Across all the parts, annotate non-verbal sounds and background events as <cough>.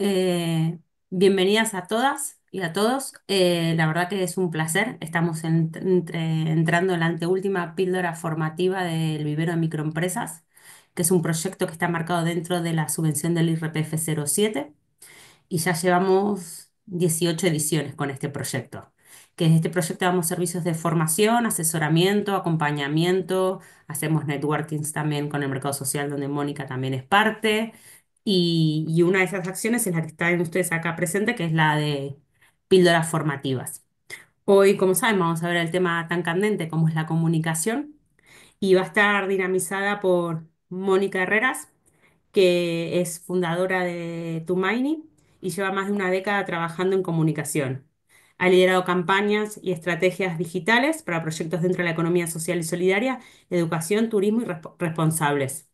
Eh, bienvenidas a todas y a todos. Eh, la verdad que es un placer. Estamos entrando en la anteúltima píldora formativa del vivero de microempresas, que es un proyecto que está marcado dentro de la subvención del IRPF 07. Y ya llevamos 18 ediciones con este proyecto que en este proyecto damos servicios de formación, asesoramiento, acompañamiento, hacemos networking también con el mercado social, donde Mónica también es parte, y, una de esas acciones es la que están ustedes acá presente, que es la de píldoras formativas. Hoy, como saben, vamos a ver el tema tan candente como es la comunicación y va a estar dinamizada por Mónica Herreras, que es fundadora de Tumaini y lleva más de una década trabajando en comunicación. Ha liderado campañas y estrategias digitales para proyectos dentro de la economía social y solidaria, educación, turismo y responsables.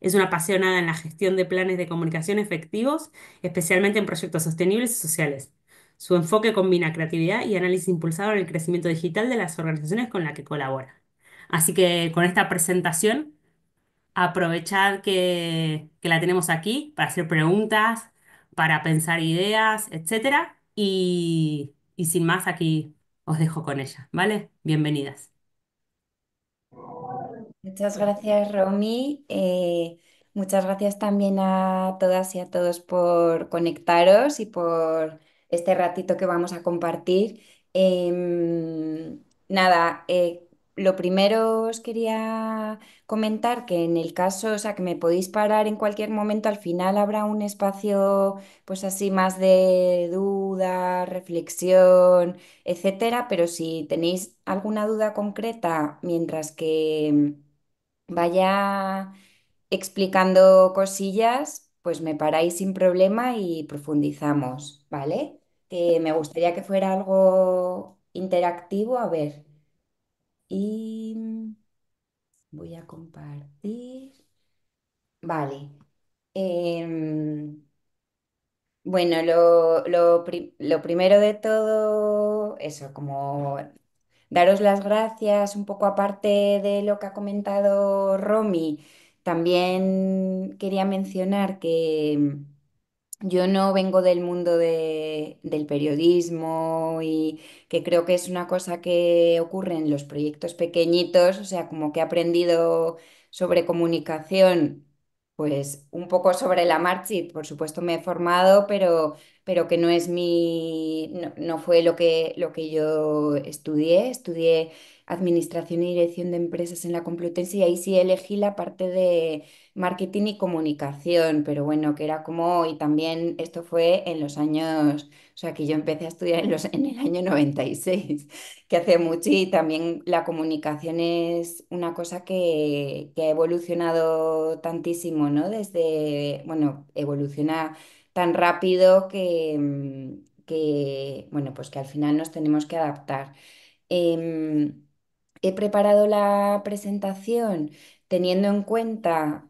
Es una apasionada en la gestión de planes de comunicación efectivos, especialmente en proyectos sostenibles y sociales. Su enfoque combina creatividad y análisis impulsado en el crecimiento digital de las organizaciones con las que colabora. Así que con esta presentación, aprovechad que, la tenemos aquí para hacer preguntas, para pensar ideas, etc. Y, y sin más, aquí os dejo con ella, ¿vale? Bienvenidas. Muchas gracias, Romy. Eh, muchas gracias también a todas y a todos por conectaros y por este ratito que vamos a compartir. Em, nada, eh, lo primero os quería comentar que en el caso, o sea, que me podéis parar en cualquier momento, al final habrá un espacio pues así más de duda, reflexión, etcétera, pero si tenéis alguna duda concreta mientras que vaya explicando cosillas, pues me paráis sin problema y profundizamos, ¿vale? Que me gustaría que fuera algo interactivo, a ver. Y voy a compartir. Vale. Em, bueno, lo, lo primero de todo, eso, como daros las gracias un poco aparte de lo que ha comentado Romy. También quería mencionar que mm, yo no vengo del mundo del periodismo y que creo que es una cosa que ocurre en los proyectos pequeñitos, o sea, como que he aprendido sobre comunicación pues un poco sobre la marcha, por supuesto me he formado, pero, pero que no es mi, no, no, fue lo que, lo que yo estudié, estudié Administración y Dirección de Empresas en la Complutense y ahí sí elegí la parte de, marketing y comunicación, pero bueno, que era como, y también esto fue en los años, o sea, que yo empecé a estudiar en, el año 96, que hace mucho, y también la comunicación es una cosa que, ha evolucionado tantísimo, ¿no? Desde, bueno, evoluciona tan rápido que, que, bueno, pues que al final nos tenemos que adaptar. Em, he preparado la presentación teniendo en cuenta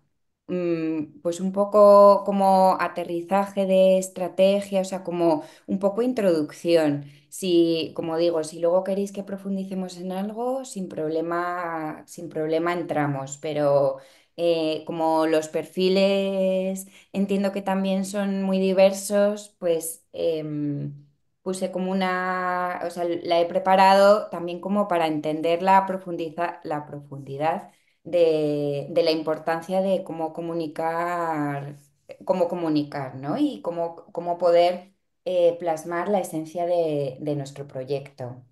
Mm, pues un poco como aterrizaje de estrategia, o sea, como un poco introducción. Si, como digo, si luego queréis que profundicemos en algo, sin problema, sin problema entramos, pero eh, como los perfiles entiendo que también son muy diversos, pues em, puse como una, o sea, la he preparado también como para entender profundiza, la profundidad de, la importancia de cómo comunicar, cómo comunicar, ¿no? Y cómo, cómo poder eh, plasmar la esencia de, nuestro proyecto.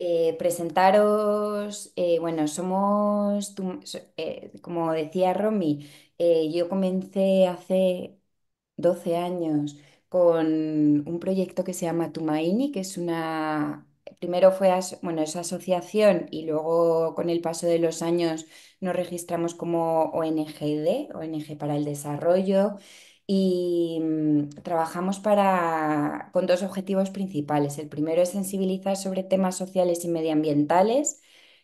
Eh, presentaros, eh, bueno, somos, como decía Romy, yo comencé hace 12 años con un proyecto que se llama Tumaini, que es una primero fue bueno, esa asociación y luego con el paso de los años nos registramos como ONGD, ONG para el Desarrollo, y mm, trabajamos para, con dos objetivos principales. El primero es sensibilizar sobre temas sociales y medioambientales,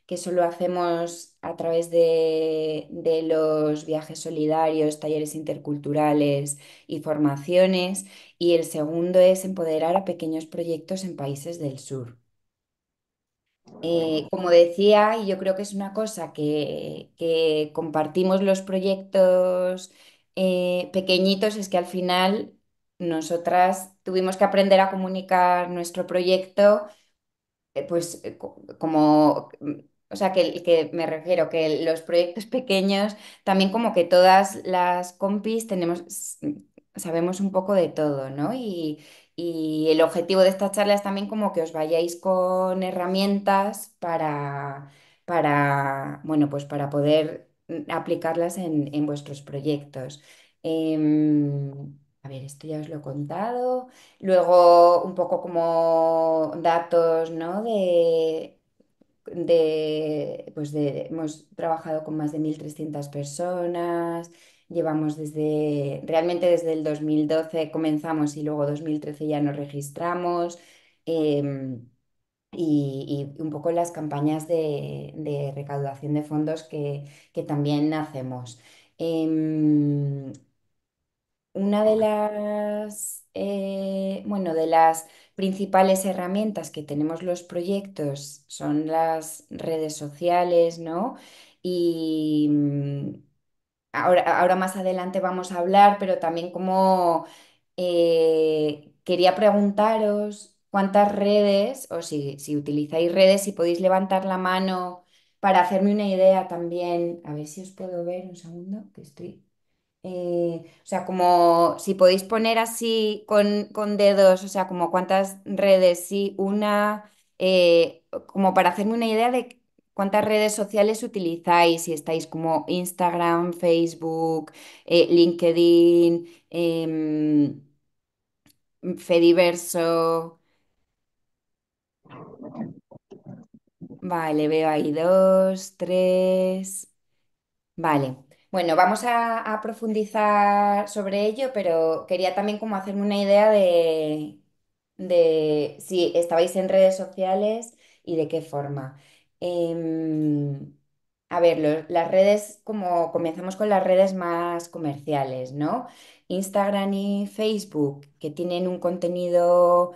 que eso lo hacemos a través de los viajes solidarios, talleres interculturales y formaciones. Y el segundo es empoderar a pequeños proyectos en países del sur. Eh, como decía, y yo creo que es una cosa que, compartimos los proyectos eh, pequeñitos, es que al final nosotras tuvimos que aprender a comunicar nuestro proyecto, eh, pues como, mm, o sea, que, que me refiero, que los proyectos <laughs> pequeños, también como que todas las compis tenemos, sabemos un poco de todo, ¿no? Y, y el objetivo de esta charla es también como que os vayáis con herramientas para, para, bueno, pues para poder mm, aplicarlas en, vuestros proyectos. Em, a ver, esto ya os lo he contado. Luego un poco como datos, ¿no? De, pues de, hemos trabajado con más de 1.300 personas, Llevamos desde, realmente desde el 2012 comenzamos y luego 2013 ya nos registramos. Em, y, un poco las campañas de, recaudación de fondos que, que también hacemos. Em, una de las, eh, bueno, de las principales herramientas que tenemos los proyectos son las redes sociales, ¿no? Y ahora, más adelante vamos a hablar, pero también como eh, quería preguntaros cuántas redes, o si, utilizáis redes, si podéis levantar la mano para hacerme una idea también, a ver si os puedo ver un segundo, que estoy... Eh, o sea, como si podéis poner así con, dedos, o sea, como cuántas redes, sí, una, eh, como para hacerme una idea de ¿Cuántas redes sociales utilizáis? Si estáis como Instagram, Facebook, eh, LinkedIn, eh, Fediverso. Vale, veo ahí dos, tres. Vale. Bueno, vamos a, profundizar sobre ello, pero quería también como hacerme una idea de, de si estabais en redes sociales y de qué forma. Em, a ver, las redes, como comenzamos con las redes más comerciales, ¿no? Instagram y Facebook, que tienen un contenido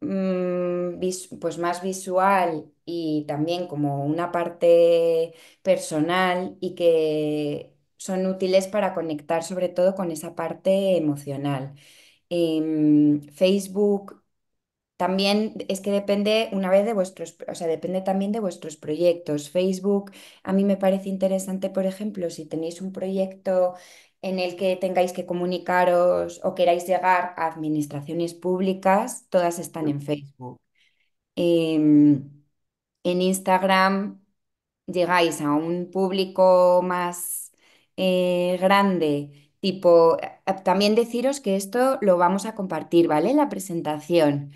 mm, pues más visual y también como una parte personal y que son útiles para conectar sobre todo con esa parte emocional. Em, Facebook también es que depende una vez de vuestros, o sea, depende también de vuestros proyectos. Facebook, a mí me parece interesante, por ejemplo, si tenéis un proyecto en el que tengáis que comunicaros o queráis llegar a administraciones públicas, todas están en Facebook. Em, en Instagram llegáis a un público más eh, grande, tipo, eh, también deciros que esto lo vamos a compartir, ¿vale? La presentación,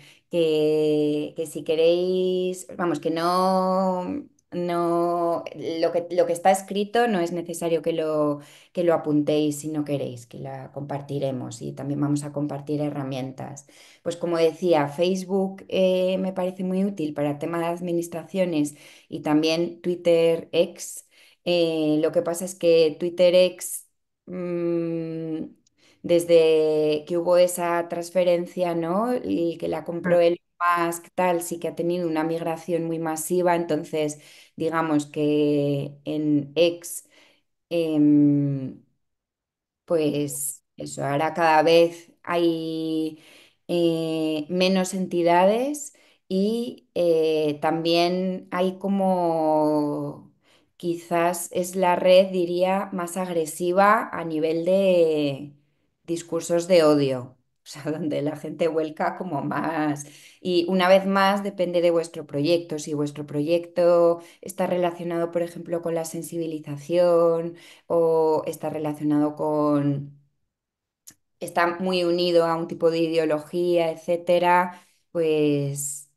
que, si queréis, vamos, que no, no lo que, está escrito no es necesario que lo, que lo apuntéis si no queréis, que la compartiremos y también vamos a compartir herramientas. Pues como decía, Facebook eh, me parece muy útil para temas de administraciones y también Twitter X. Eh, lo que pasa es que Twitter X mm, desde que hubo esa transferencia, ¿no? Y que la compró mm. el mask tal, sí que ha tenido una migración muy masiva. Entonces, digamos que en ex, em, pues eso, ahora cada vez hay eh, menos entidades y eh, también hay como quizás es la red, diría, más agresiva a nivel de discursos de odio, o sea, <laughs> donde la gente vuelca como más. Y una vez más, depende de vuestro proyecto. Si vuestro proyecto está relacionado, por ejemplo, con la sensibilización o está relacionado con... está muy unido a un tipo de ideología, etcétera, pues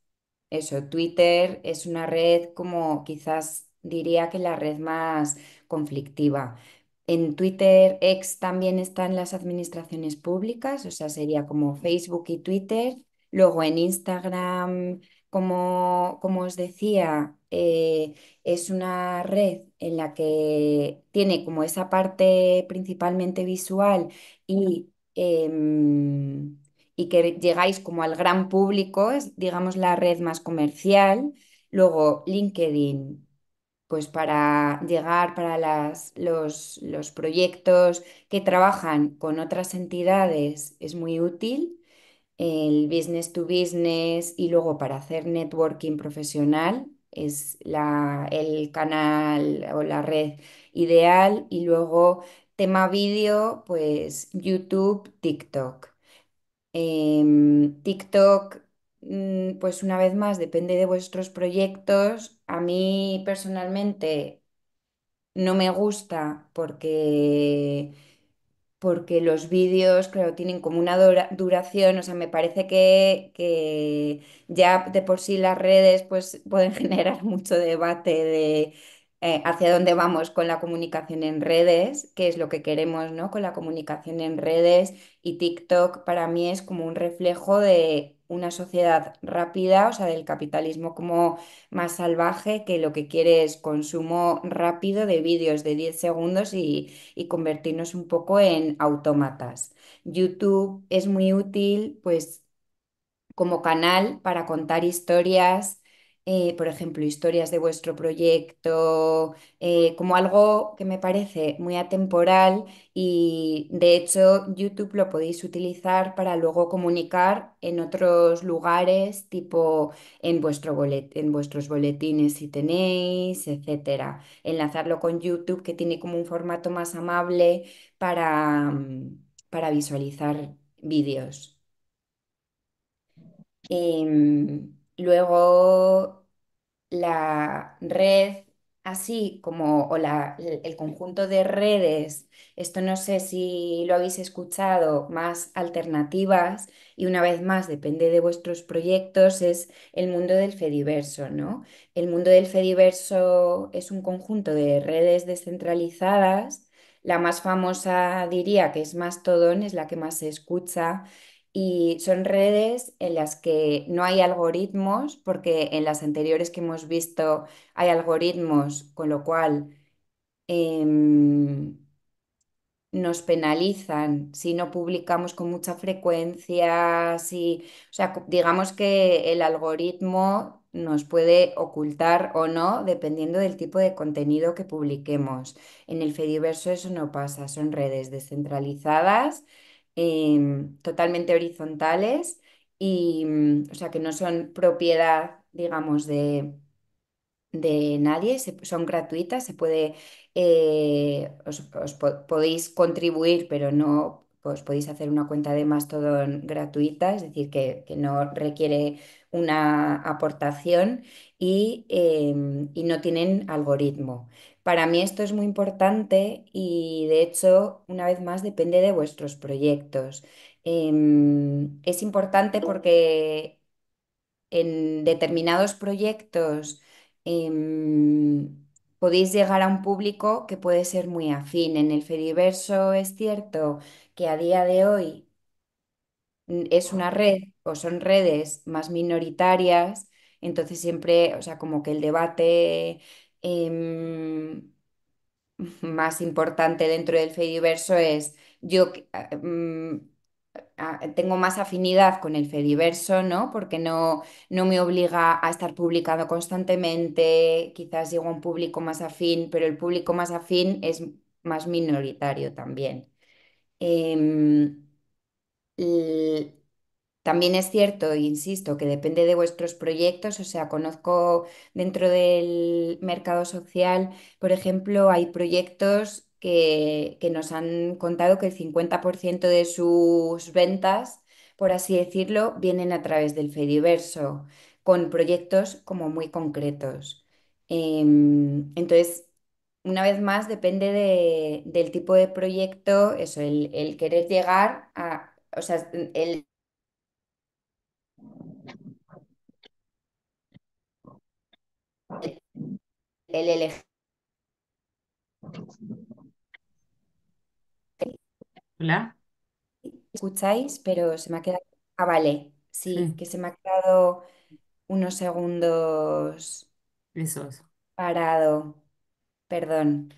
eso, Twitter es una red como quizás diría que la red más conflictiva. En Twitter, ex también están las administraciones públicas, o sea, sería como Facebook y Twitter. Luego en Instagram, como, como os decía, eh, es una red en la que tiene como esa parte principalmente visual y, em, y que llegáis como al gran público, es digamos la red más comercial. Luego LinkedIn, pues para llegar para las, los, los, proyectos que trabajan con otras entidades es muy útil, el business to business y luego para hacer networking profesional es la, el canal o la red ideal y luego tema vídeo, pues YouTube, TikTok. Em, TikTok Mm, pues una vez más, depende de vuestros proyectos. A mí personalmente no me gusta porque, porque los vídeos, creo tienen como una duración, o sea, me parece que, ya de por sí las redes pues pueden <laughs> generar mucho debate de eh, hacia dónde vamos con la comunicación en redes, qué es lo que queremos, ¿no? Con la comunicación en redes y TikTok para mí es como un reflejo de una sociedad rápida, o sea, del capitalismo como más salvaje, que lo que quiere es consumo rápido de vídeos de 10 segundos y, y convertirnos un poco en autómatas. YouTube es muy útil, pues, como canal para contar historias, eh, por ejemplo, historias de vuestro proyecto, eh, como algo que me parece muy atemporal y de hecho YouTube lo podéis utilizar para luego comunicar en otros lugares, tipo en, vuestro en vuestros boletines si tenéis, etc. Enlazarlo con YouTube que tiene como un formato más amable para, mm, para visualizar vídeos. Eh, Luego la red, así como el conjunto de redes, esto no sé si lo habéis escuchado, más alternativas, y una vez más, depende de vuestros proyectos, es el mundo del Fediverso, ¿no? El mundo del Fediverso es un conjunto de redes descentralizadas. La más famosa diría que es Mastodon, es la que más se escucha y son redes en las que no hay algoritmos, porque en las anteriores que hemos visto hay algoritmos, con lo cual em, nos penalizan si no publicamos con mucha frecuencia, si, sea, digamos que el algoritmo nos puede ocultar o no, dependiendo del tipo de contenido que publiquemos. En el Fediverso eso no pasa, son redes descentralizadas Em, totalmente horizontales y, mm, o sea, que no son propiedad, digamos, de, nadie, son gratuitas, se puede, eh, os, podéis contribuir, pero no os podéis hacer una cuenta de más todo gratuita, es decir, que, no requiere una aportación y em, no tienen algoritmo. Para mí esto es muy importante y de hecho, una vez más, depende de vuestros proyectos. Em, es importante porque en determinados proyectos em, podéis llegar a un público que puede ser muy afín. En el Fediverso es cierto que a día de hoy mm, es una red o son redes más minoritarias, entonces siempre, o sea, como que el debate Em, más importante dentro del Fediverso es yo ah, mm, ah, tengo más afinidad con el Fediverso, ¿no? Porque no, no me obliga a estar publicado constantemente, quizás llego a un público más afín, pero el público más afín es más minoritario también. Eh, también es cierto, insisto, que depende de vuestros proyectos, o sea, conozco dentro del mercado social, por ejemplo, hay proyectos que, nos han contado que el 50% de sus ventas, por así decirlo, vienen a través del Fediverso, con proyectos como muy concretos. Em, entonces, una vez más, depende del tipo de proyecto, eso, el, el querer llegar a, el Hola. ¿Escucháis? Pero se me ha quedado. Ah, vale. Sí, que se me ha quedado unos segundos parado. Perdón.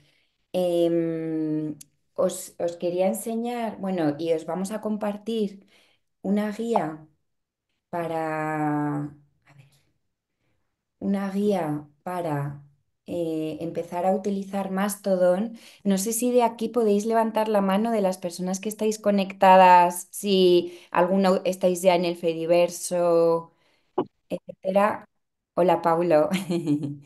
Em, os, os quería enseñar, bueno, y os vamos a compartir una guía para, una guía para eh, empezar a utilizar Mastodon. No sé si de aquí podéis levantar la mano de las personas que estáis conectadas, si alguno estáis ya en el Fediverso, etcétera. Hola, Paulo. <laughs>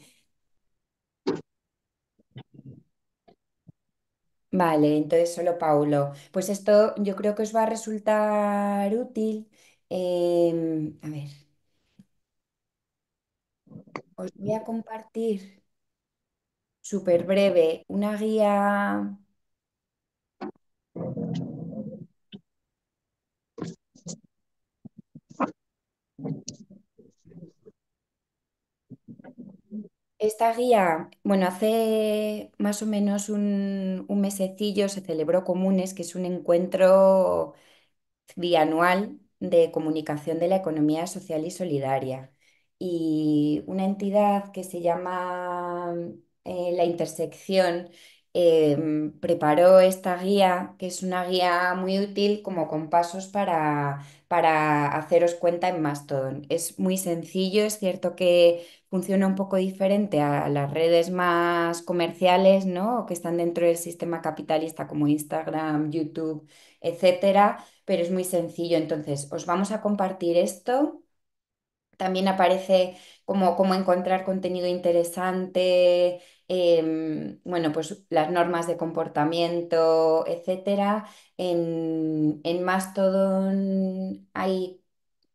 Vale, entonces solo Paulo. Pues esto yo creo que os va a resultar útil Em, a ver, os voy a compartir súper breve una guía. Esta guía, bueno, hace más o menos un, un mesecillo se celebró Comunes, que es un encuentro bianual de comunicación de la economía social y solidaria. Y una entidad que se llama eh, La Intersección em, preparó esta guía, que es una guía muy útil como con pasos para, haceros cuenta en Mastodon. Es muy sencillo, es cierto que funciona un poco diferente a las redes más comerciales, ¿no? que están dentro del sistema capitalista como Instagram, YouTube, etcétera, pero es muy sencillo. Entonces, os vamos a compartir esto. También aparece como, como encontrar contenido interesante, em, bueno, pues las normas de comportamiento, etcétera. En, en Mastodon hay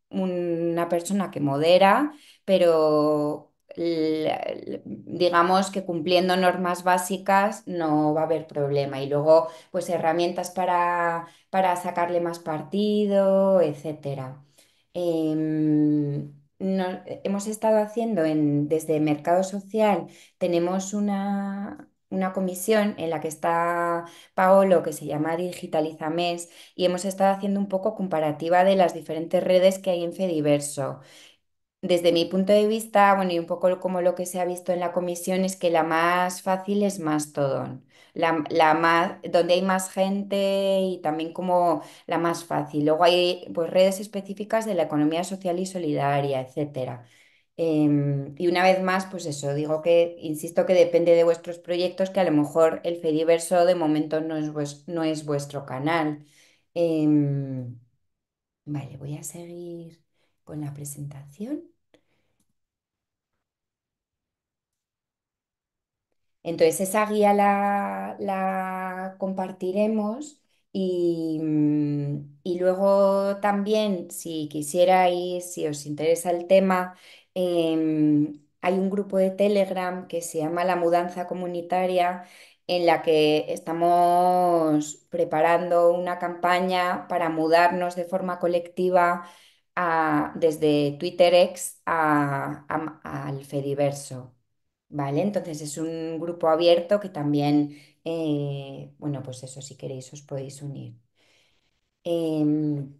una persona que modera, pero digamos que cumpliendo normas básicas no va a haber problema. Y luego, pues herramientas para, para sacarle más partido, etc. Em, hemos estado haciendo en, desde Mercado Social, tenemos una, una comisión en la que está Paolo, que se llama Digitaliza Mes, y hemos estado haciendo un poco comparativa de las diferentes redes que hay en Fediverso. Desde mi punto de vista, bueno, y un poco como lo que se ha visto en la comisión, es que la más fácil es Mastodon, la, la más, donde hay más gente y también como la más fácil. Luego hay pues, redes específicas de la economía social y solidaria, etcétera. Em, y una vez más, pues eso, digo que, insisto que depende de vuestros proyectos, que a lo mejor el Fediverso de momento no es, vuestro, canal. Em, vale, voy a seguir con la presentación. Entonces esa guía la, compartiremos y, luego también, si quisierais, si os interesa el tema, em, hay un grupo de Telegram que se llama La Mudanza Comunitaria en la que estamos preparando una campaña para mudarnos de forma colectiva desde Twitter X al Fediverso. ¿vale? Entonces es un grupo abierto que también, eh, bueno, pues eso, si queréis os podéis unir. Em,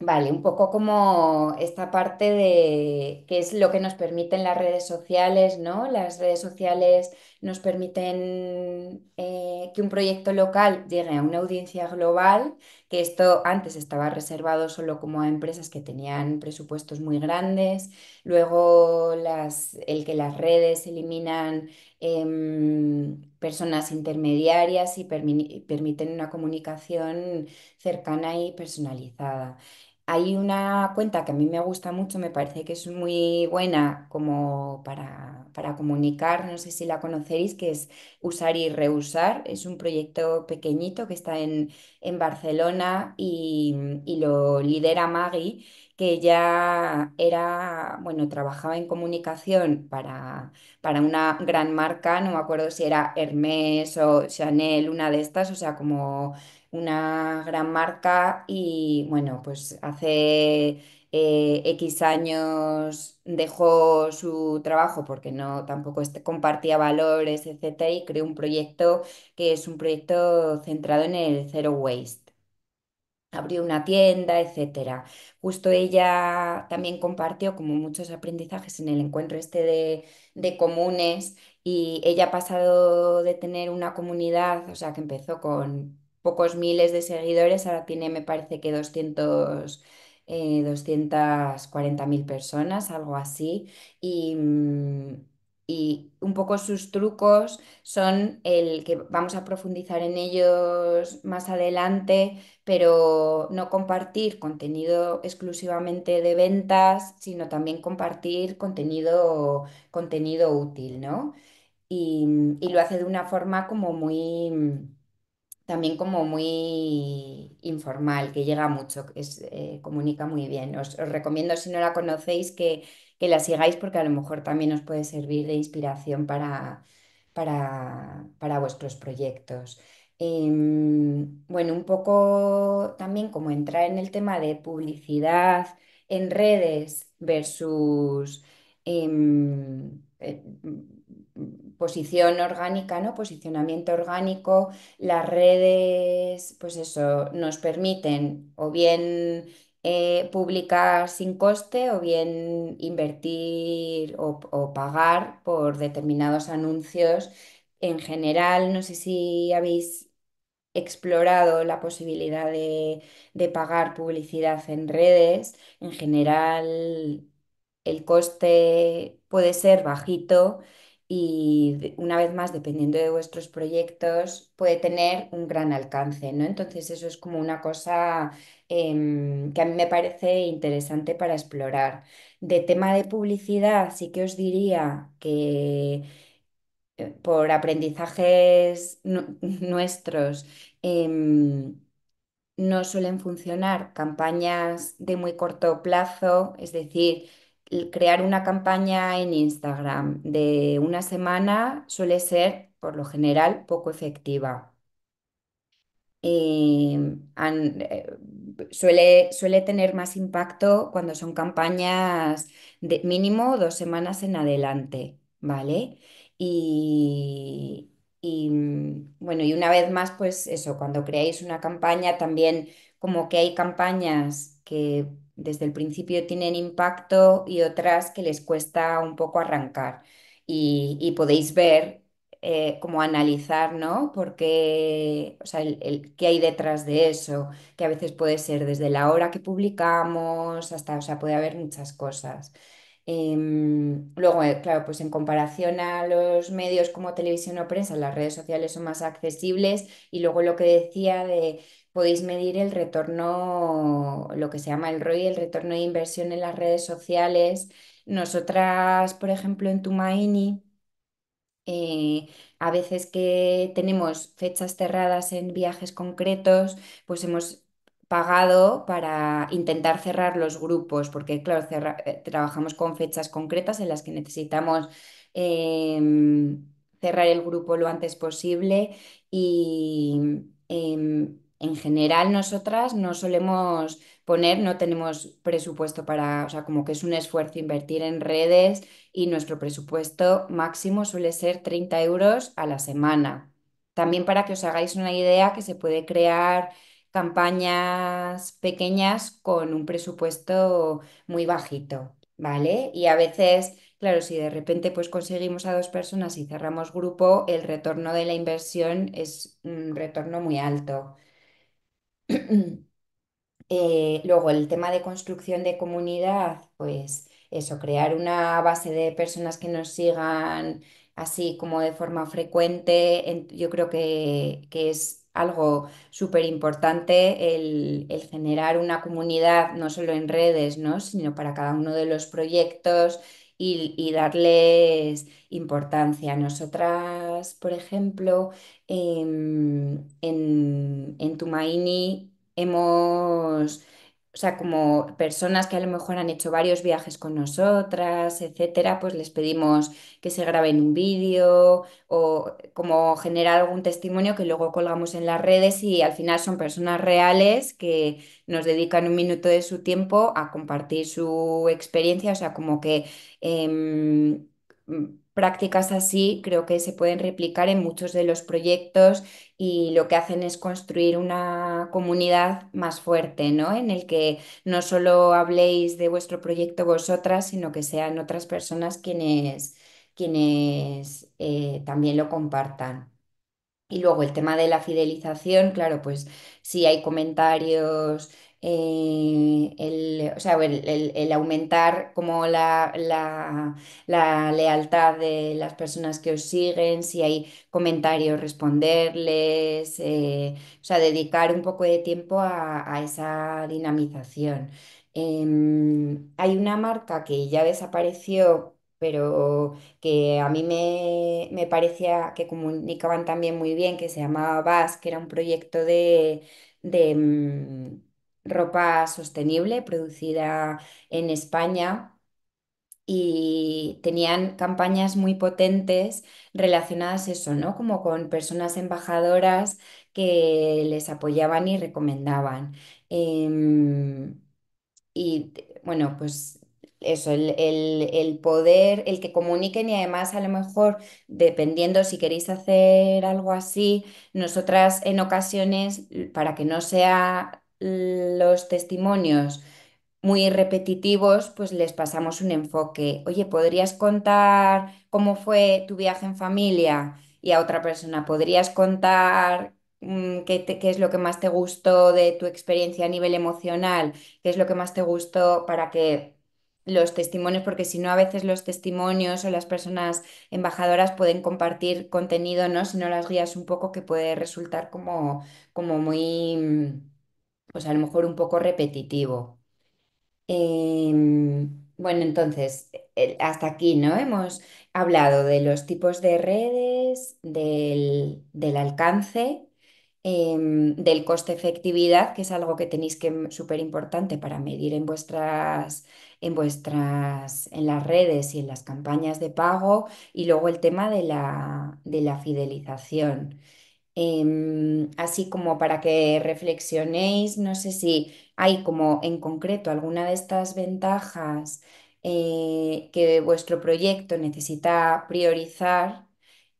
vale, un poco como esta parte de qué es lo que nos permiten las redes sociales, ¿no? Las redes sociales nos permiten eh, que un proyecto local llegue a una audiencia global que esto antes estaba reservado solo como a empresas que tenían presupuestos muy grandes, luego las, el que las redes eliminan em, personas intermediarias y permiten una comunicación cercana y personalizada. Hay una cuenta que a mí me gusta mucho, me parece que es muy buena como para, comunicar, no sé si la conoceréis, que es Usar y Reusar. Es un proyecto pequeñito que está en, en Barcelona y, lo lidera Maggie, que ya era, bueno, trabajaba en comunicación para, para una gran marca, no me acuerdo si era Hermès o Chanel, una de estas, o sea, como una gran marca y bueno, pues hace X eh, años dejó su trabajo porque no tampoco compartía valores, etcétera, y creó un proyecto que es un proyecto centrado en el zero waste. Abrió una tienda, etcétera. Justo ella también compartió como muchos aprendizajes en el encuentro este de, de comunes y ella ha pasado de tener una comunidad, o sea, que empezó con pocos miles de seguidores, ahora tiene me parece que 200... Eh, 240.000 personas, algo así, mm, y, un poco sus trucos son el que vamos a profundizar en ellos más adelante, pero no compartir contenido exclusivamente de ventas, sino también compartir contenido, contenido útil, ¿no? Y, y lo hace de una forma como muy también como muy informal, que llega mucho, que eh, comunica muy bien. Os, recomiendo, si no la conocéis, que, la sigáis porque a lo mejor también os puede servir de inspiración para, para, vuestros proyectos. Em, bueno, un poco también como entrar en el tema de publicidad en redes versus... Em, eh, posición orgánica, ¿no? Posicionamiento orgánico, las redes, pues eso, nos permiten o bien eh, publicar sin coste o bien invertir o, o, pagar por determinados anuncios. En general, no sé si habéis explorado la posibilidad de, de pagar publicidad en redes. En general, el coste puede ser bajito y una vez más, dependiendo de vuestros proyectos, puede tener un gran alcance, ¿no? Entonces eso es como una cosa em, que a mí me parece interesante para explorar. De tema de publicidad, sí que os diría que eh, por aprendizajes <laughs> nuestros, em, no suelen funcionar campañas de muy corto plazo, es decir, crear una campaña en Instagram de una semana suele ser, por lo general, poco efectiva. Em, eh, suele, suele tener más impacto cuando son campañas de mínimo dos semanas en adelante, ¿vale? Y, mm, bueno, y una vez más, pues eso, cuando creáis una campaña también como que hay campañas que desde el principio tienen impacto y otras que les cuesta un poco arrancar. Y, podéis ver cómo eh, como analizar, ¿no? Porque, o sea, el, qué hay detrás de eso, que a veces puede ser desde la hora que publicamos hasta, o sea, puede haber muchas cosas. Em, luego, eh, claro, pues en comparación a los medios como televisión o prensa, las redes sociales son más accesibles y luego lo que decía de podéis medir el retorno, lo que se llama el ROI, el retorno de inversión en las redes sociales. Nosotras, por ejemplo, en Tumaini, eh, a veces que tenemos fechas cerradas en viajes concretos, pues hemos pagado para intentar cerrar los grupos, porque claro, eh, trabajamos con fechas concretas en las que necesitamos em, cerrar el grupo lo antes posible y em, en general nosotras no solemos poner, no tenemos presupuesto para, o sea, como que es un esfuerzo invertir en redes y nuestro presupuesto máximo suele ser 30 euros a la semana. También para que os hagáis una idea que se puede crear campañas pequeñas con un presupuesto muy bajito, ¿vale? Y a veces, claro, si de repente pues conseguimos a dos personas y cerramos grupo, el retorno de la inversión es un retorno muy alto. <clears throat> Eh, luego, el tema de construcción de comunidad, pues eso, crear una base de personas que nos sigan así como de forma frecuente, yo creo que, es algo súper importante el, generar una comunidad, no solo en redes, ¿no? sino para cada uno de los proyectos y, darles importancia. Nosotras, por ejemplo, em, en, en Tumaini hemos o sea, como personas que a lo mejor han hecho varios viajes con nosotras, etcétera, pues les pedimos que se graben un vídeo o como generar algún testimonio que luego colgamos en las redes y al final son personas reales que nos dedican un minuto de su tiempo a compartir su experiencia, o sea, como que... Em, prácticas así creo que se pueden replicar en muchos de los proyectos y lo que hacen es construir una comunidad más fuerte, ¿no? En el que no solo habléis de vuestro proyecto vosotras, sino que sean otras personas quienes, quienes eh, también lo compartan. Y luego el tema de la fidelización, claro, pues si hay comentarios eh, el, aumentar como la, lealtad de las personas que os siguen, si hay comentarios, responderles, eh, o sea, dedicar un poco de tiempo a, esa dinamización. Em, hay una marca que ya desapareció pero que a mí me, parecía que comunicaban también muy bien, que se llamaba VAS, que era un proyecto de em, ropa sostenible producida en España y tenían campañas muy potentes relacionadas eso, ¿no? Como con personas embajadoras que les apoyaban y recomendaban. Em, y bueno, pues eso, el, el, poder, el que comuniquen y además a lo mejor, dependiendo si queréis hacer algo así, nosotras en ocasiones, para que no sea los testimonios muy repetitivos, pues les pasamos un enfoque. Oye, ¿podrías contar cómo fue tu viaje en familia? Y a otra persona, ¿podrías contar mm, qué, qué es lo que más te gustó de tu experiencia a nivel emocional? ¿Qué es lo que más te gustó para que los testimonios, porque si no, a veces los testimonios o las personas embajadoras pueden compartir contenido, ¿no? Si no las guías un poco, que puede resultar como, como muy pues a lo mejor un poco repetitivo. Em, bueno, entonces, hasta aquí, ¿no? Hemos hablado de los tipos de redes, del, alcance, em, del coste efectividad, que es algo que tenéis que mm, súper importante para medir en vuestras, en vuestras, en las redes y en las campañas de pago, y luego el tema de la, de la fidelización. Em, así como para que reflexionéis, no sé si hay como en concreto alguna de estas ventajas eh, que vuestro proyecto necesita priorizar,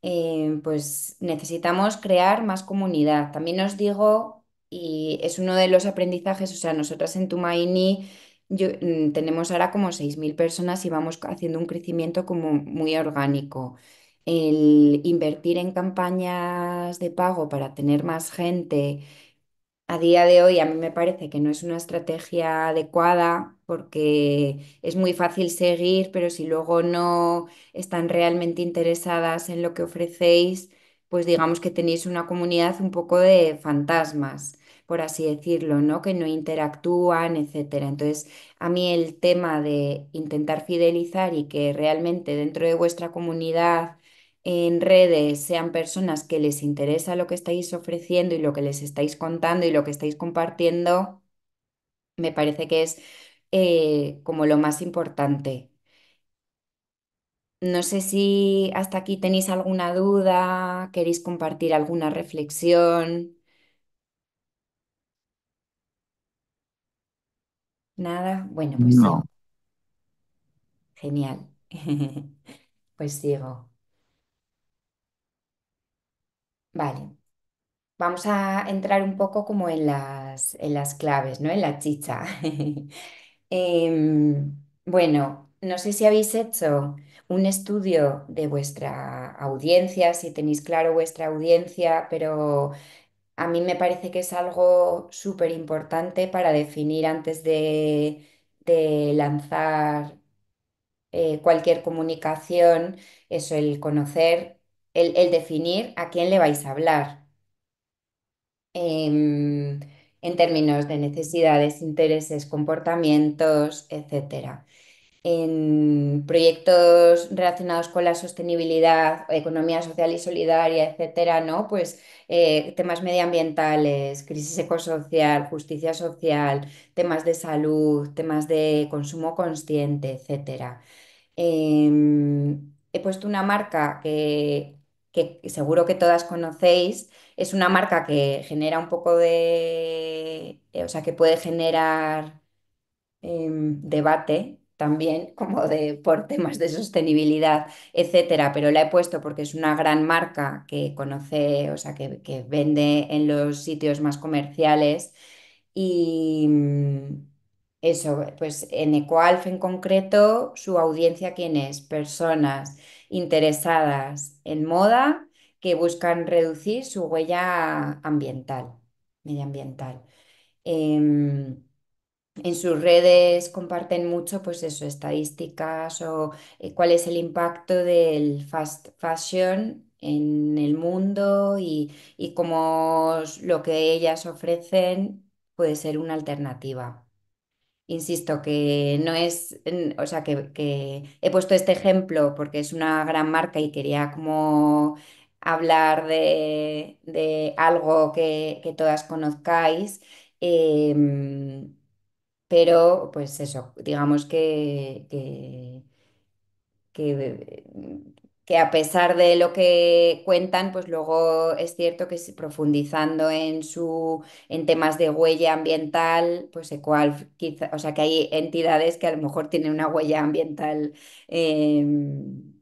eh, pues necesitamos crear más comunidad. También os digo, y es uno de los aprendizajes, o sea, nosotras en Tumaini mm, tenemos ahora como 6.000 personas y vamos haciendo un crecimiento como muy orgánico el invertir en campañas de pago para tener más gente, a día de hoy a mí me parece que no es una estrategia adecuada porque es muy fácil seguir, pero si luego no están realmente interesadas en lo que ofrecéis, pues digamos que tenéis una comunidad un poco de fantasmas por así decirlo, ¿no? Que no interactúan, etcétera. Entonces, a mí el tema de intentar fidelizar y que realmente dentro de vuestra comunidad en redes sean personas que les interesa lo que estáis ofreciendo y lo que les estáis contando y lo que estáis compartiendo, me parece que es eh, como lo más importante. No sé si hasta aquí tenéis alguna duda, queréis compartir alguna reflexión. Nada, bueno, pues no. Genial. <laughs> pues sigo. Vale, vamos a entrar un poco como en las, las claves, ¿no? En la chicha. <laughs> Em, bueno, no sé si habéis hecho un estudio de vuestra audiencia, si tenéis claro vuestra audiencia, pero a mí me parece que es algo súper importante para definir antes de, lanzar eh, cualquier comunicación, eso, el conocer el, definir a quién le vais a hablar. Em, en términos de necesidades, intereses, comportamientos, etc. En proyectos relacionados con la sostenibilidad, economía social y solidaria, etcétera, ¿no? Pues eh, temas medioambientales, crisis ecosocial, justicia social, temas de salud, temas de consumo consciente, etcétera. Em, he puesto una marca que que seguro que todas conocéis, es una marca que genera un poco de, eh, o sea, que puede generar em, debate también como de por temas de sostenibilidad, etcétera, pero la he puesto porque es una gran marca que conoce, o sea, que, que vende en los sitios más comerciales y, eso, pues en EcoAlf en concreto, su audiencia, ¿quién es? Personas interesadas en moda que buscan reducir su huella ambiental, medioambiental. Em, en sus redes comparten mucho, pues eso, estadísticas o eh, cuál es el impacto del fast fashion en el mundo y, y cómo lo que ellas ofrecen puede ser una alternativa insisto, que no es, o sea, que, he puesto este ejemplo porque es una gran marca y quería como hablar de, algo que, todas conozcáis, em, pero pues eso, digamos que que que a pesar de lo que cuentan, pues luego es cierto que profundizando en su en temas de huella ambiental, pues cual o sea que hay entidades que a lo mejor tienen una huella ambiental em,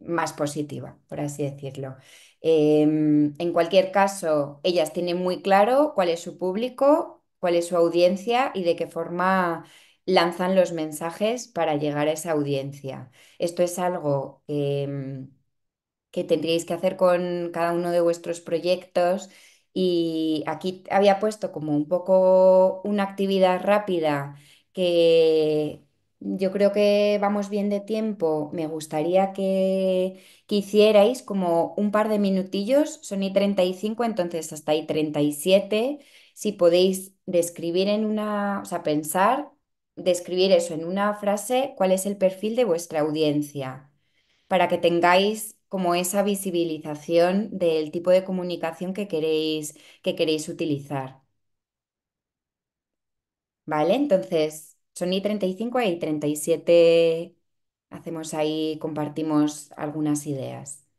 más positiva, por así decirlo. Em, en cualquier caso, ellas tienen muy claro cuál es su público, cuál es su audiencia y de qué forma lanzan los mensajes para llegar a esa audiencia. Esto es algo em, que, tendríais que hacer con cada uno de vuestros proyectos. Y aquí había puesto como un poco una actividad rápida que yo creo que vamos bien de tiempo. Me gustaría que, que hicierais como un par de minutillos, son y 35, entonces hasta y 37. Si podéis describir en una, o sea, pensar describir eso en una frase, cuál es el perfil de vuestra audiencia, para que tengáis como esa visibilización del tipo de comunicación que queréis, que queréis utilizar. ¿Vale? Entonces, son y 35 e y 37 hacemos ahí, compartimos algunas ideas.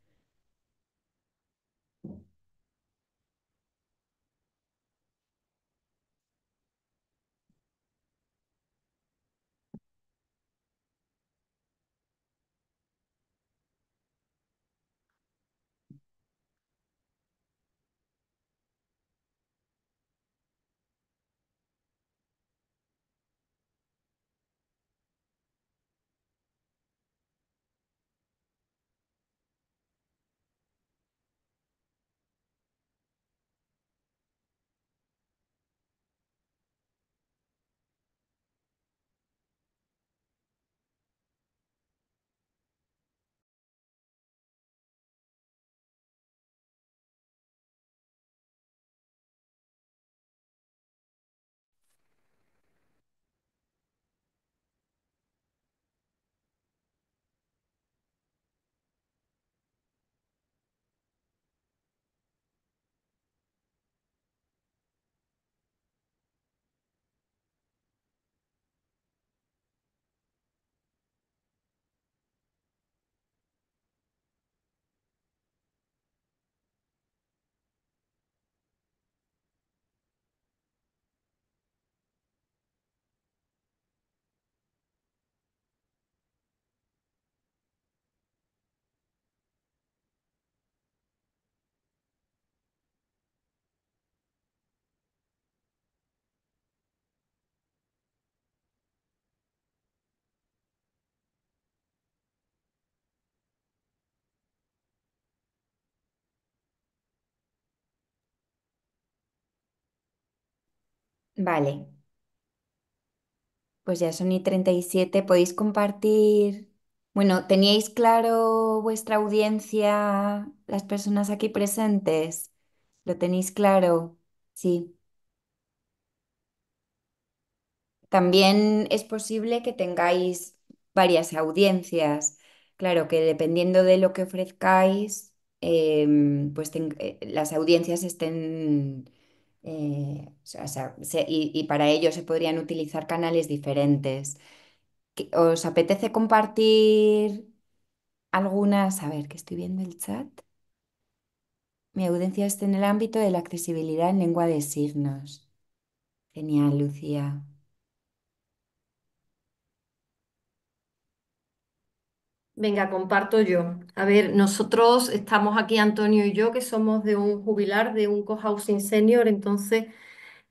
Vale, pues ya son y 37. ¿Podéis compartir? Bueno, ¿teníais claro vuestra audiencia, las personas aquí presentes? ¿Lo tenéis claro? Sí. También es posible que tengáis varias audiencias. Claro que dependiendo de lo que ofrezcáis, em, pues eh, las audiencias estén eh, y, y, para ello se podrían utilizar canales diferentes. ¿Os apetece compartir algunas? A ver, que estoy viendo el chat. Mi audiencia está en el ámbito de la accesibilidad en lengua de signos. Genial, Lucía. Venga, comparto yo. A ver, nosotros estamos aquí, Antonio y yo, que somos de un jubilar, de un cohousing senior, entonces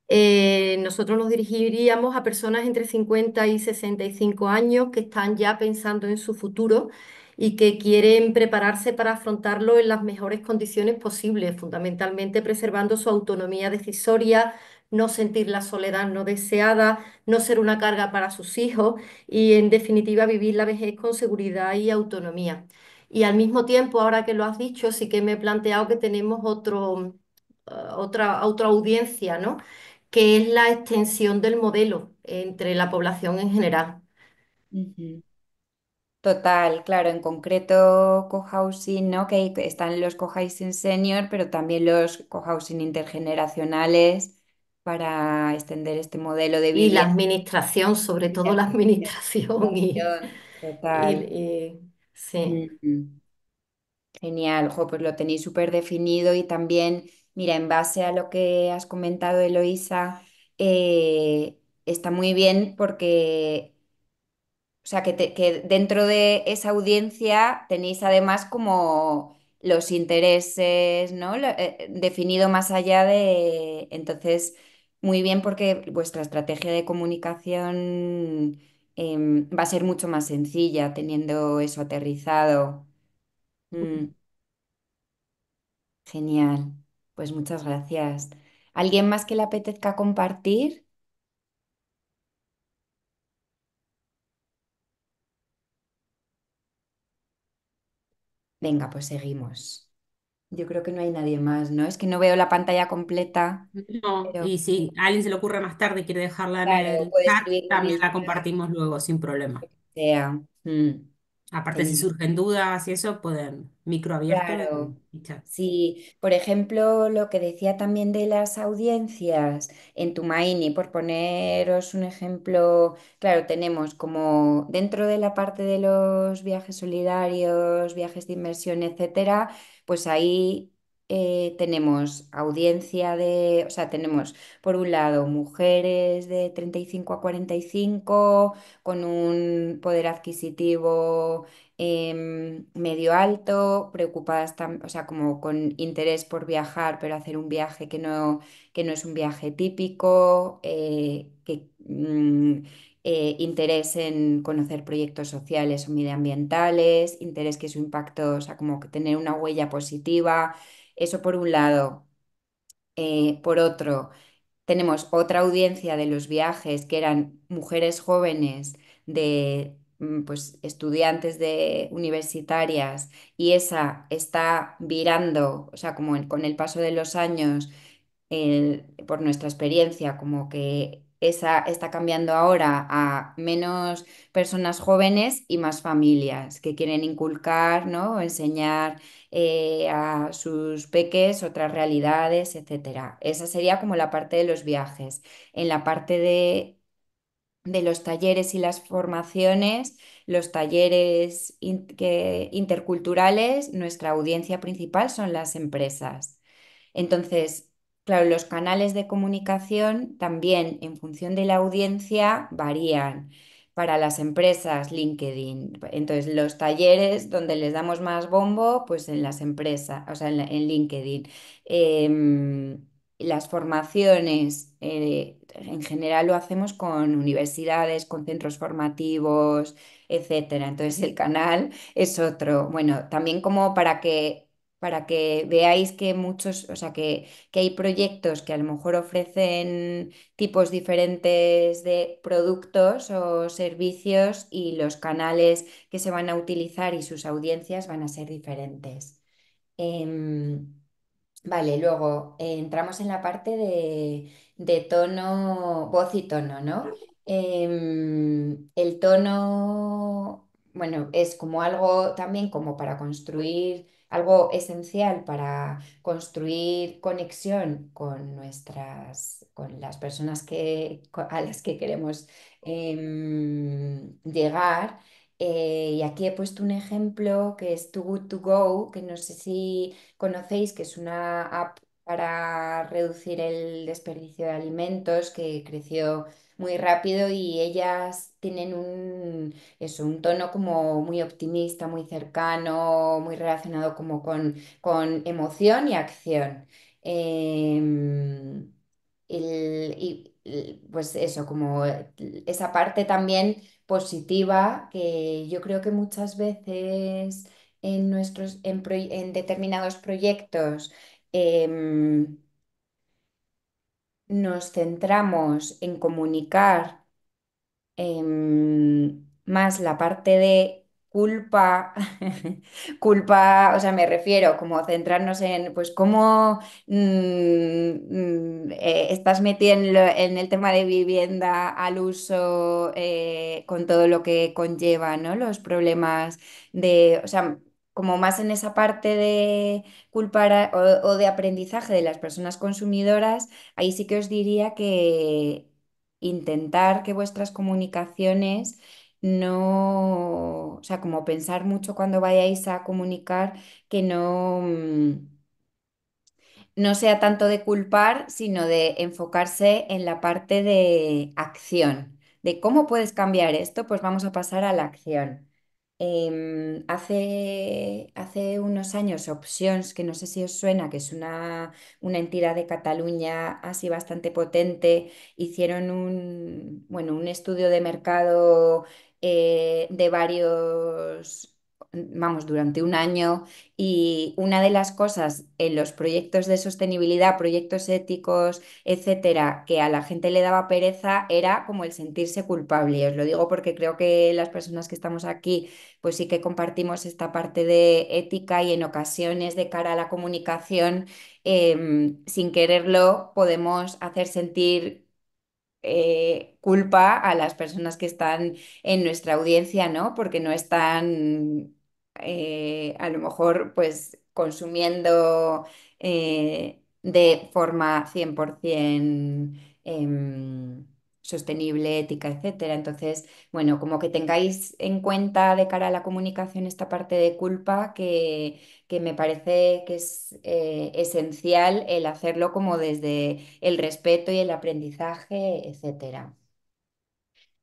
eh, nosotros nos dirigiríamos a personas entre 50 y 65 años que están ya pensando en su futuro y que quieren prepararse para afrontarlo en las mejores condiciones posibles, fundamentalmente preservando su autonomía decisoria, no sentir la soledad no deseada, no ser una carga para sus hijos y en definitiva vivir la vejez con seguridad y autonomía. Y al mismo tiempo, ahora que lo has dicho, sí que me he planteado que tenemos otro, eh, otra, otra audiencia, ¿no? que es la extensión del modelo entre la población en general. Total, claro, en concreto cohousing, ¿no? Que están los cohousing senior, pero también los cohousing intergeneracionales para extender este modelo de vida. Y la administración, sobre <laughs> todo la administración. sí, Genial, ojo, pues lo tenéis súper definido y también, mira, en base a lo que has comentado, Eloísa, eh, está muy bien porque, o sea, que, dentro de esa audiencia tenéis además como los intereses, ¿no? Eh, definido más allá de, entonces muy bien porque vuestra estrategia de comunicación em, va a ser mucho más sencilla teniendo eso aterrizado. Mm. genial. Pues muchas gracias. ¿Alguien más que le apetezca compartir? Venga, pues seguimos. Yo creo que no hay nadie más, ¿no? Es que no veo la pantalla completa. No, y si alguien se le ocurre más tarde, y quiere dejarla en el chat, también la compartimos luego sin problema. Sea. Mm. Aparte, si surgen dudas y eso, pueden micro sí. Por ejemplo, lo que decía también de las audiencias en Tumaini, por poneros un ejemplo, claro, tenemos como dentro de la parte de los viajes solidarios, viajes de inversión, etcétera, pues ahí. Eh, tenemos audiencia de, o sea, tenemos por un lado mujeres de 35 a 45 con un poder adquisitivo em, medio alto, preocupadas, o sea, como con interés por viajar, pero hacer un viaje que no, es un viaje típico, eh, que... Mm, eh, interés en conocer proyectos sociales o medioambientales, interés que su impacto, o sea, como tener una huella positiva, eso por un lado. Eh, por otro, tenemos otra audiencia de los viajes que eran mujeres jóvenes de mm, pues, estudiantes de universitarias y esa está virando, o sea, como con el paso de los años, por nuestra experiencia, como que esa, está cambiando ahora a menos personas jóvenes y más familias que quieren inculcar, ¿no? O enseñar eh, a sus peques otras realidades, etc. Esa sería como la parte de los viajes. En la parte de, de los talleres y las formaciones, los talleres interculturales, nuestra audiencia principal son las empresas. Entonces, Claro, los canales de comunicación también en función de la audiencia varían. Para las empresas, LinkedIn. Entonces, los talleres donde les damos más bombo, pues en las empresas, o sea, en, LinkedIn. Em, las formaciones, eh, en general lo hacemos con universidades, con centros formativos, etc. Entonces, el canal es otro. Bueno, también como para que para que veáis que muchos, o sea, que, hay proyectos que a lo mejor ofrecen tipos diferentes de productos o servicios y los canales que se van a utilizar y sus audiencias van a ser diferentes. Em, vale, luego eh, entramos en la parte de, tono, voz y tono, ¿no? Em, el tono, bueno, es como algo también como para construir algo esencial para construir conexión con nuestras, con las personas que, a las que queremos em, llegar. Eh, y aquí he puesto un ejemplo que es Too Good To Go, que no sé si conocéis, que es una app para reducir el desperdicio de alimentos que creció muy rápido y ellas tienen un, un tono como muy optimista, muy cercano, muy relacionado como con, con emoción y acción. Em, y pues eso, como esa parte también positiva que yo creo que muchas veces en nuestros, en, determinados proyectos em, nos centramos en comunicar em, más la parte de culpa, <laughs> culpa, o sea, me refiero como centrarnos en, pues, cómo mm, mm, eh, estás metido en, el tema de vivienda al uso, eh, con todo lo que conlleva, ¿no? Los problemas de, o sea, como más en esa parte de culpar o, de aprendizaje de las personas consumidoras, ahí sí que os diría que intentar que vuestras comunicaciones no, o sea, como pensar mucho cuando vayáis a comunicar que no, mm, no sea tanto de culpar, sino de enfocarse en la parte de acción, de cómo puedes cambiar esto, pues vamos a pasar a la acción. Em, hace, hace unos años, Options, que no sé si os suena, que es una, una entidad de Cataluña así bastante potente, hicieron un, bueno, un estudio de mercado eh, de varios vamos, durante un año y una de las cosas en los proyectos de sostenibilidad, proyectos éticos, etcétera, que a la gente le daba pereza era como el sentirse culpable. Y os lo digo porque creo que las personas que estamos aquí, pues sí que compartimos esta parte de ética y en ocasiones de cara a la comunicación, em, sin quererlo, podemos hacer sentir eh, culpa a las personas que están en nuestra audiencia, ¿no? Porque no están eh, a lo mejor pues consumiendo eh, de forma 100% em, sostenible, ética, etcétera. Entonces, bueno, como que tengáis en cuenta de cara a la comunicación esta parte de culpa que, me parece que es eh, esencial el hacerlo como desde el respeto y el aprendizaje, etcétera.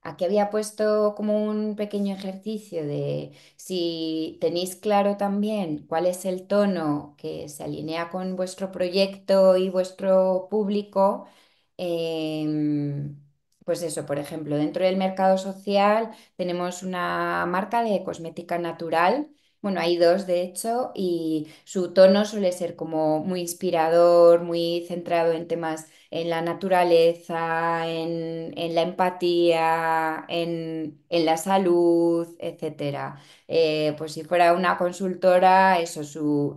Aquí había puesto como un pequeño ejercicio de si tenéis claro también cuál es el tono que se alinea con vuestro proyecto y vuestro público, em, pues eso, por ejemplo, dentro del mercado social tenemos una marca de cosmética natural bueno, hay dos, de hecho, y su tono suele ser como muy inspirador, muy centrado en temas, en la naturaleza, en, la empatía, en, la salud, etc. Eh, pues si fuera una consultora, eso, su,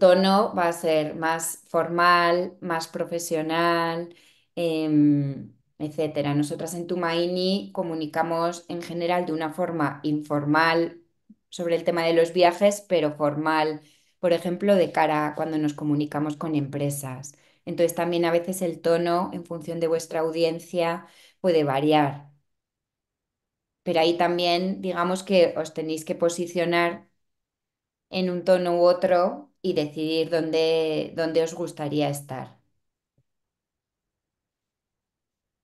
tono va a ser más formal, más profesional. etc. Em, etcétera. Nosotras en Tumaini comunicamos en general de una forma informal, sobre el tema de los viajes, pero formal, por ejemplo, de cara cuando nos comunicamos con empresas. Entonces también a veces el tono, en función de vuestra audiencia, puede variar. Pero ahí también, digamos que os tenéis que posicionar en un tono u otro y decidir dónde, dónde os gustaría estar.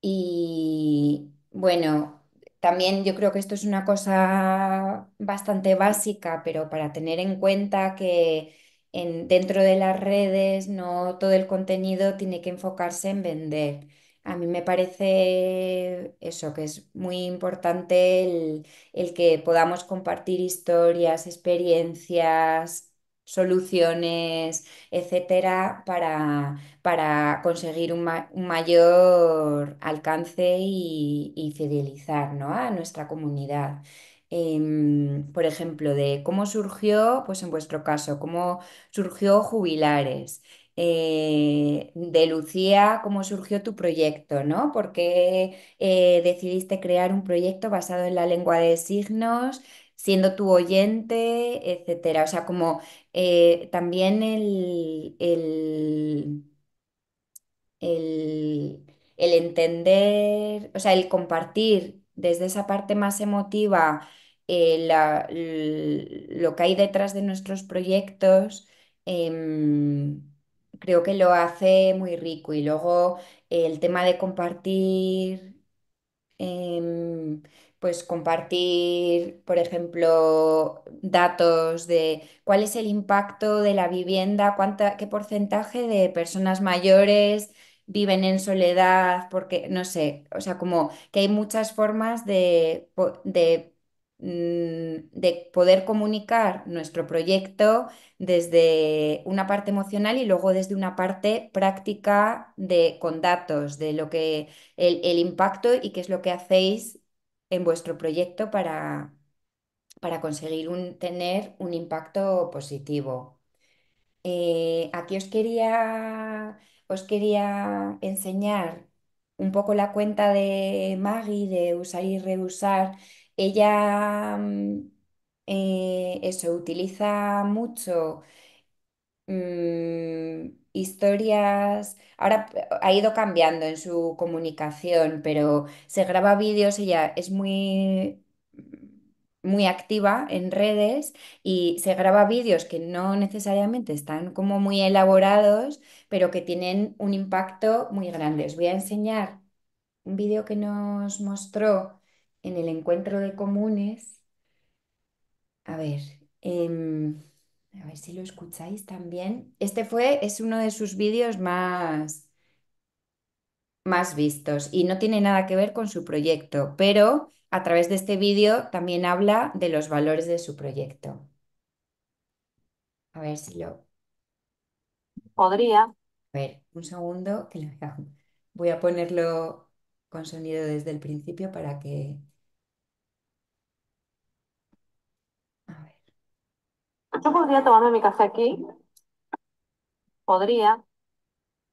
Y bueno, también yo creo que esto es una cosa bastante básica, pero para tener en cuenta que en- dentro de las redes no todo el contenido tiene que enfocarse en vender. A mí me parece eso, que es muy importante el, el que podamos compartir historias, experiencias, soluciones, etcétera, para, para conseguir un, mayor alcance y, fidelizar a nuestra comunidad. Em, por ejemplo, de cómo surgió, pues en vuestro caso, cómo surgió Jubilares, eh, de Lucía, cómo surgió tu proyecto, ¿no? ¿Por qué eh, decidiste crear un proyecto basado en la lengua de signos? siendo tu oyente, etcétera. O sea, como eh, también el, entender, o sea, el compartir desde esa parte más emotiva eh, la- lo que hay detrás de nuestros proyectos, em, creo que lo hace muy rico. Y luego el tema de compartir. Em, pues compartir, por ejemplo, datos de cuál es el impacto de la vivienda, cuánta, qué porcentaje de personas mayores viven en soledad, porque, no sé, o sea, como que hay muchas formas de, mm, de, poder comunicar nuestro proyecto desde una parte emocional y luego desde una parte práctica de, con datos de lo que el, el impacto y qué es lo que hacéis en vuestro proyecto para, conseguir un, tener un impacto positivo. Eh, aquí os quería, os quería enseñar un poco la cuenta de Maggie de usar y reusar. Ella mm, eh, eso utiliza mucho Mm, historias, ahora ha ido cambiando en su comunicación, pero se graba vídeos, ella es muy muy activa en redes y se graba vídeos que no necesariamente están como muy elaborados, pero que tienen un impacto muy grande. Os voy a enseñar un vídeo que nos mostró en el encuentro de comunes. A ver. Em, a ver si lo escucháis también. Este fue, es uno de sus vídeos más, más vistos y no tiene nada que ver con su proyecto, pero a través de este vídeo también habla de los valores de su proyecto. A ver si lo... Podría. A ver, un segundo que lo voy a ponerlo con sonido desde el principio para que Yo podría tomarme mi café aquí, podría,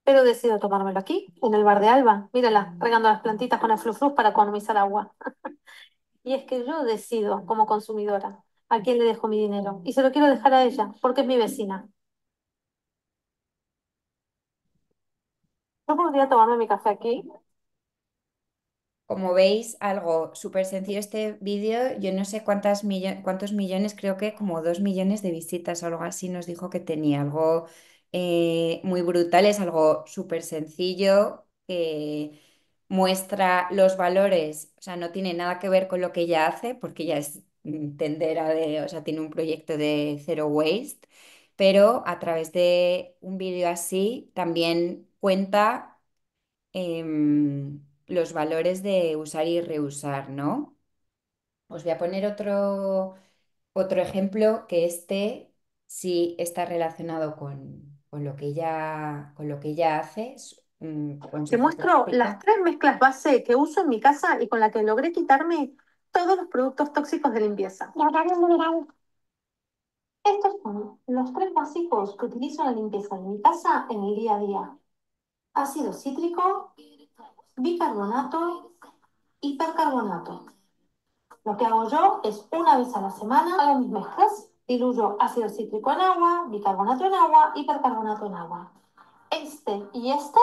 pero decido tomármelo aquí, en el bar de Alba. Mírala, regando las plantitas con el flufruf para economizar agua. <laughs> y es que yo decido, como consumidora, a quién le dejo mi dinero. Y se lo quiero dejar a ella, porque es mi vecina. Yo podría tomarme mi café aquí, como veis, algo súper sencillo este vídeo. Yo no sé cuántas cuántos millones, creo que como dos millones de visitas o algo así nos dijo que tenía. Algo eh, muy brutal, es algo súper sencillo muestra los valores. O sea, no tiene nada que ver con lo que ella hace, porque ella es tendera de, o sea, tiene un proyecto de Zero Waste, pero a través de un vídeo así también cuenta. Em, los valores de usar y reusar, ¿no? Os voy a poner otro, otro ejemplo que este sí está relacionado con, lo, que ella, con lo que hace. Te muestro las tres mezclas base que uso en mi casa y con la que logré quitarme todos los productos tóxicos de limpieza. Estos son los tres básicos que utilizo en la limpieza de mi casa en el día a día. Ácido cítrico, bicarbonato y Lo que hago yo es una vez a la semana hago mis mezclas, diluyo ácido cítrico en agua, bicarbonato en agua hipercarbonato en agua. Este y este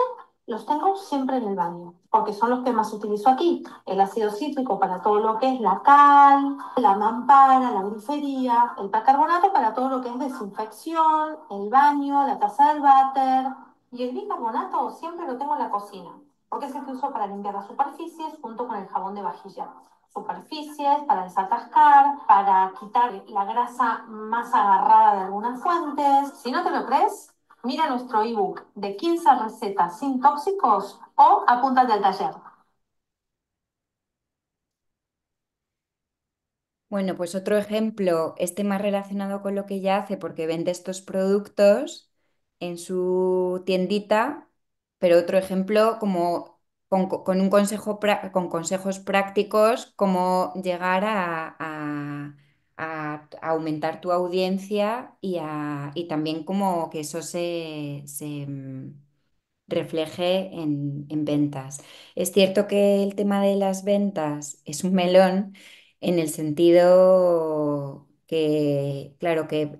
los tengo siempre en el baño, porque son los que más utilizo aquí. El ácido cítrico para todo lo que es la cal, la mampara, la grifería, el percarbonato para todo lo que es desinfección, el baño, la taza del váter y el bicarbonato siempre lo tengo en la cocina porque es el que uso para limpiar las superficies junto con el jabón de vajilla. Superficies, para desatascar, para quitar la grasa más agarrada de algunas fuentes. Si no te lo crees, mira nuestro ebook de 15 recetas sin tóxicos o apúntate del taller. Bueno, pues otro ejemplo, este más relacionado con lo que ella hace porque vende estos productos en su tiendita pero otro ejemplo como con, un consejo, con consejos prácticos, cómo llegar a, aumentar tu audiencia y, también como que eso se, mm, refleje en, ventas. Es cierto que el tema de las ventas es un melón en el sentido que, claro, que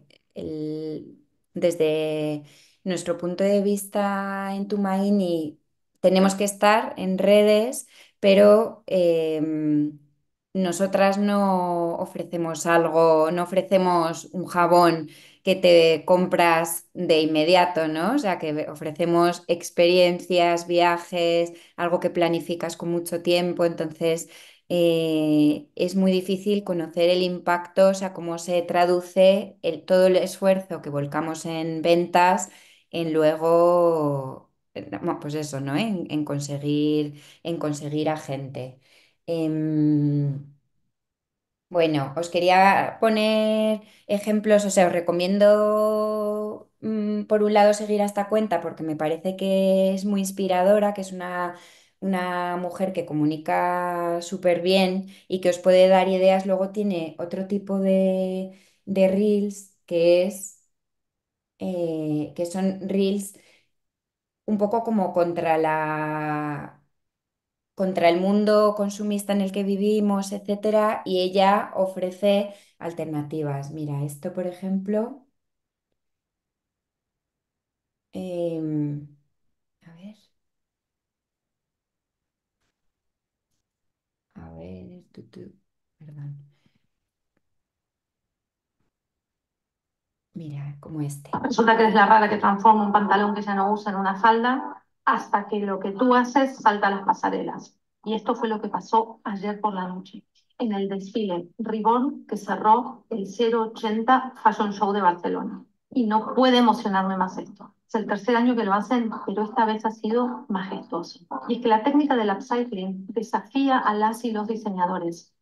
desde nuestro punto de vista en Tumaini y tenemos que estar en redes, pero em, nosotras no ofrecemos algo, no ofrecemos un jabón que te compras de inmediato, ¿no? O sea, que ofrecemos experiencias, viajes, algo que planificas con mucho tiempo, entonces eh, es muy difícil conocer el impacto, o sea, cómo se traduce todo el esfuerzo que volcamos en ventas en luego, pues eso, ¿no? En, conseguir, en conseguir a gente. Em, bueno, os quería poner ejemplos, o sea, os recomiendo mm, por un lado seguir a esta cuenta porque me parece que es muy inspiradora, que es una, una mujer que comunica súper bien y que os puede dar ideas. Luego tiene otro tipo de, de reels que es eh, que son reels un poco como contra la contra el mundo consumista en el que vivimos, etcétera, y ella ofrece alternativas. Mira, esto, por ejemplo, eh, La este. Resulta que es la rara que transforma un pantalón que ya no usa en una falda hasta que lo que tú haces salta a las pasarelas. Y esto fue lo que pasó ayer por la noche en el desfile Ribón que cerró el 080 Fashion Show de Barcelona. Y no puede emocionarme más esto. Es el tercer año que lo hacen, pero esta vez ha sido majestuoso. Y es que la técnica del upcycling desafía a las y los diseñadores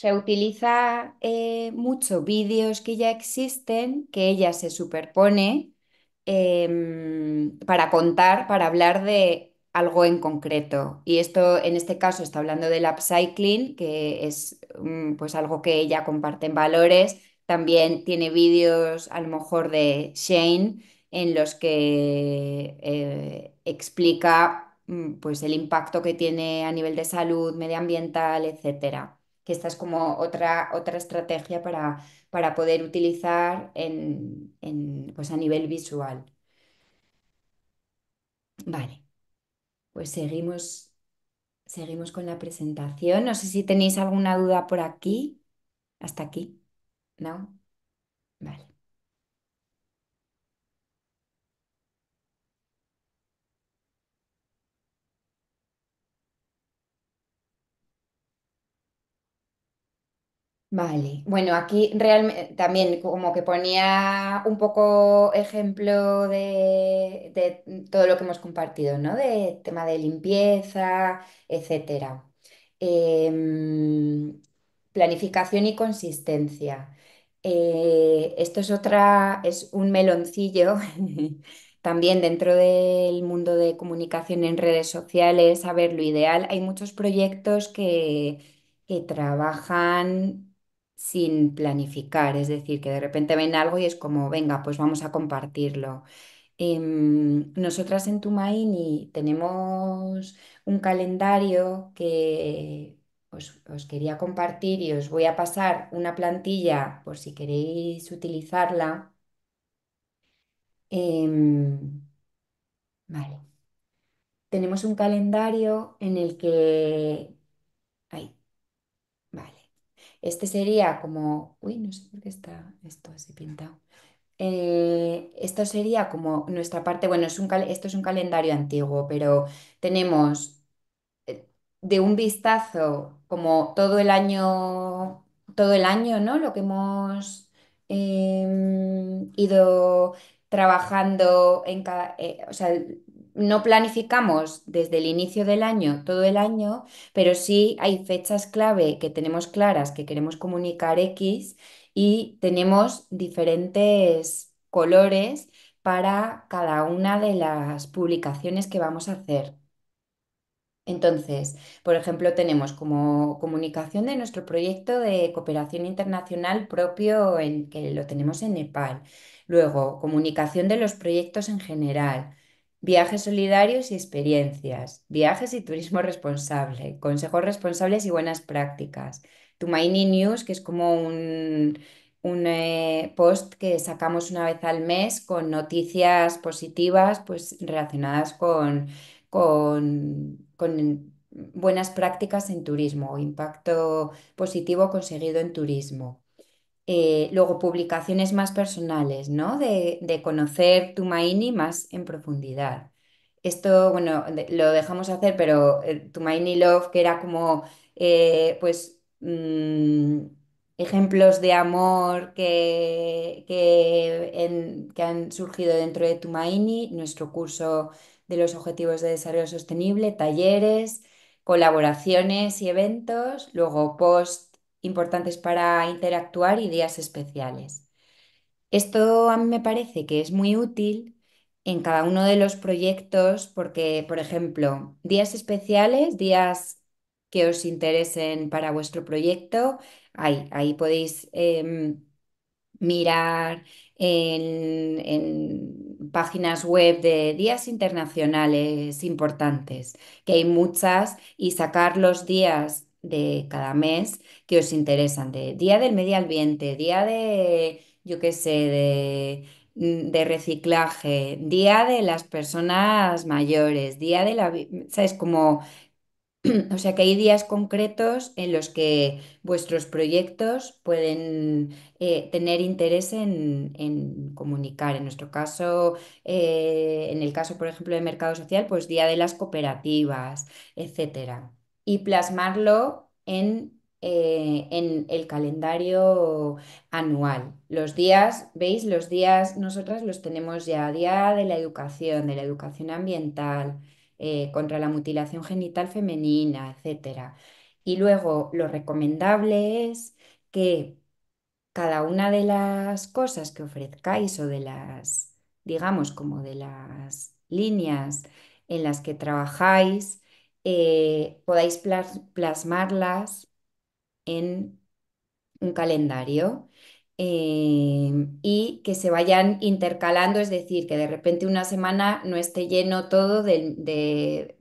se utiliza eh, mucho vídeos que ya existen, que ella se superpone em, para contar, para hablar de algo en concreto. Y esto, en este caso, está hablando del upcycling, que es mm, pues algo que ella comparte en valores. También tiene vídeos, a lo mejor, de Shane, en los que eh, explica mm, pues el impacto que tiene a nivel de salud, medioambiental, etcétera que esta es como otra, otra estrategia para, para poder utilizar en, en, pues a nivel visual. Vale, pues seguimos, seguimos con la presentación. No sé si tenéis alguna duda por aquí. Hasta aquí. ¿No? Vale. Vale, bueno, aquí realmente también como que ponía un poco ejemplo de, todo lo que hemos compartido, ¿no? De tema de limpieza, etcétera. Em, planificación y consistencia. Eh, esto es otra, es un meloncillo <laughs> también dentro del mundo de comunicación en redes sociales. A ver, lo ideal, hay muchos proyectos que, que trabajan sin planificar, es decir, que de repente ven algo y es como, venga, pues vamos a compartirlo. Em, nosotras en Tumaini tenemos un calendario que os, quería compartir y os voy a pasar una plantilla por si queréis utilizarla. Em, vale. Tenemos un calendario en el que este sería como, uy, no sé por qué está esto así pintado. Eh, esto sería como nuestra parte, bueno, es un esto es un calendario antiguo, pero tenemos eh, de un vistazo como todo el año, todo el año, ¿no? Lo que hemos em, ido trabajando en cada, eh, o sea, no planificamos desde el inicio del año todo el año, pero sí hay fechas clave que tenemos claras que queremos comunicar X y tenemos diferentes colores para cada una de las publicaciones que vamos a hacer. Entonces, por ejemplo, tenemos como comunicación de nuestro proyecto de cooperación internacional propio en que lo tenemos en Nepal. Luego, comunicación de los proyectos en general Viajes solidarios y experiencias, viajes y turismo responsable, consejos responsables y buenas prácticas. Tumaini News, que es como un, eh, post que sacamos una vez al mes con noticias positivas pues, relacionadas con, con, con buenas prácticas en turismo o impacto positivo conseguido en turismo. Eh, luego, publicaciones más personales, ¿no? De, conocer tu Maini más en profundidad. Esto, bueno, lo dejamos hacer, pero Tumaini eh, tu Love, que era como, eh, pues, mm, ejemplos de amor que, que, han surgido dentro de tu nuestro curso de los Objetivos de Desarrollo Sostenible, talleres, colaboraciones y eventos, luego post importantes para interactuar y días especiales. Esto a mí me parece que es muy útil en cada uno de los proyectos porque, por ejemplo, días especiales, días que os interesen para vuestro proyecto, ahí, ahí podéis em, mirar en, en, páginas web de días internacionales importantes, que hay muchas, y sacar los días de cada mes que os interesan, de Día del Medio Ambiente, Día de, yo qué sé, de, mm, de reciclaje, Día de las Personas Mayores, Día de la... ¿Sabes? Como... <clears throat> O sea que hay días concretos en los que vuestros proyectos pueden eh, tener interés en, comunicar. En nuestro caso, eh, en el caso, por ejemplo, de mercado social, pues Día de las Cooperativas, etcétera y plasmarlo eh, en, el calendario anual. Los días, veis, los días nosotras los tenemos ya, día de la educación, de la educación ambiental, eh, contra la mutilación genital femenina, etc. Y luego lo recomendable es que cada una de las cosas que ofrezcáis o de las, digamos, como de las líneas en las que trabajáis, eh, podáis plasmarlas en un calendario eh, y que se vayan intercalando, es decir, que de repente una semana no esté lleno todo de,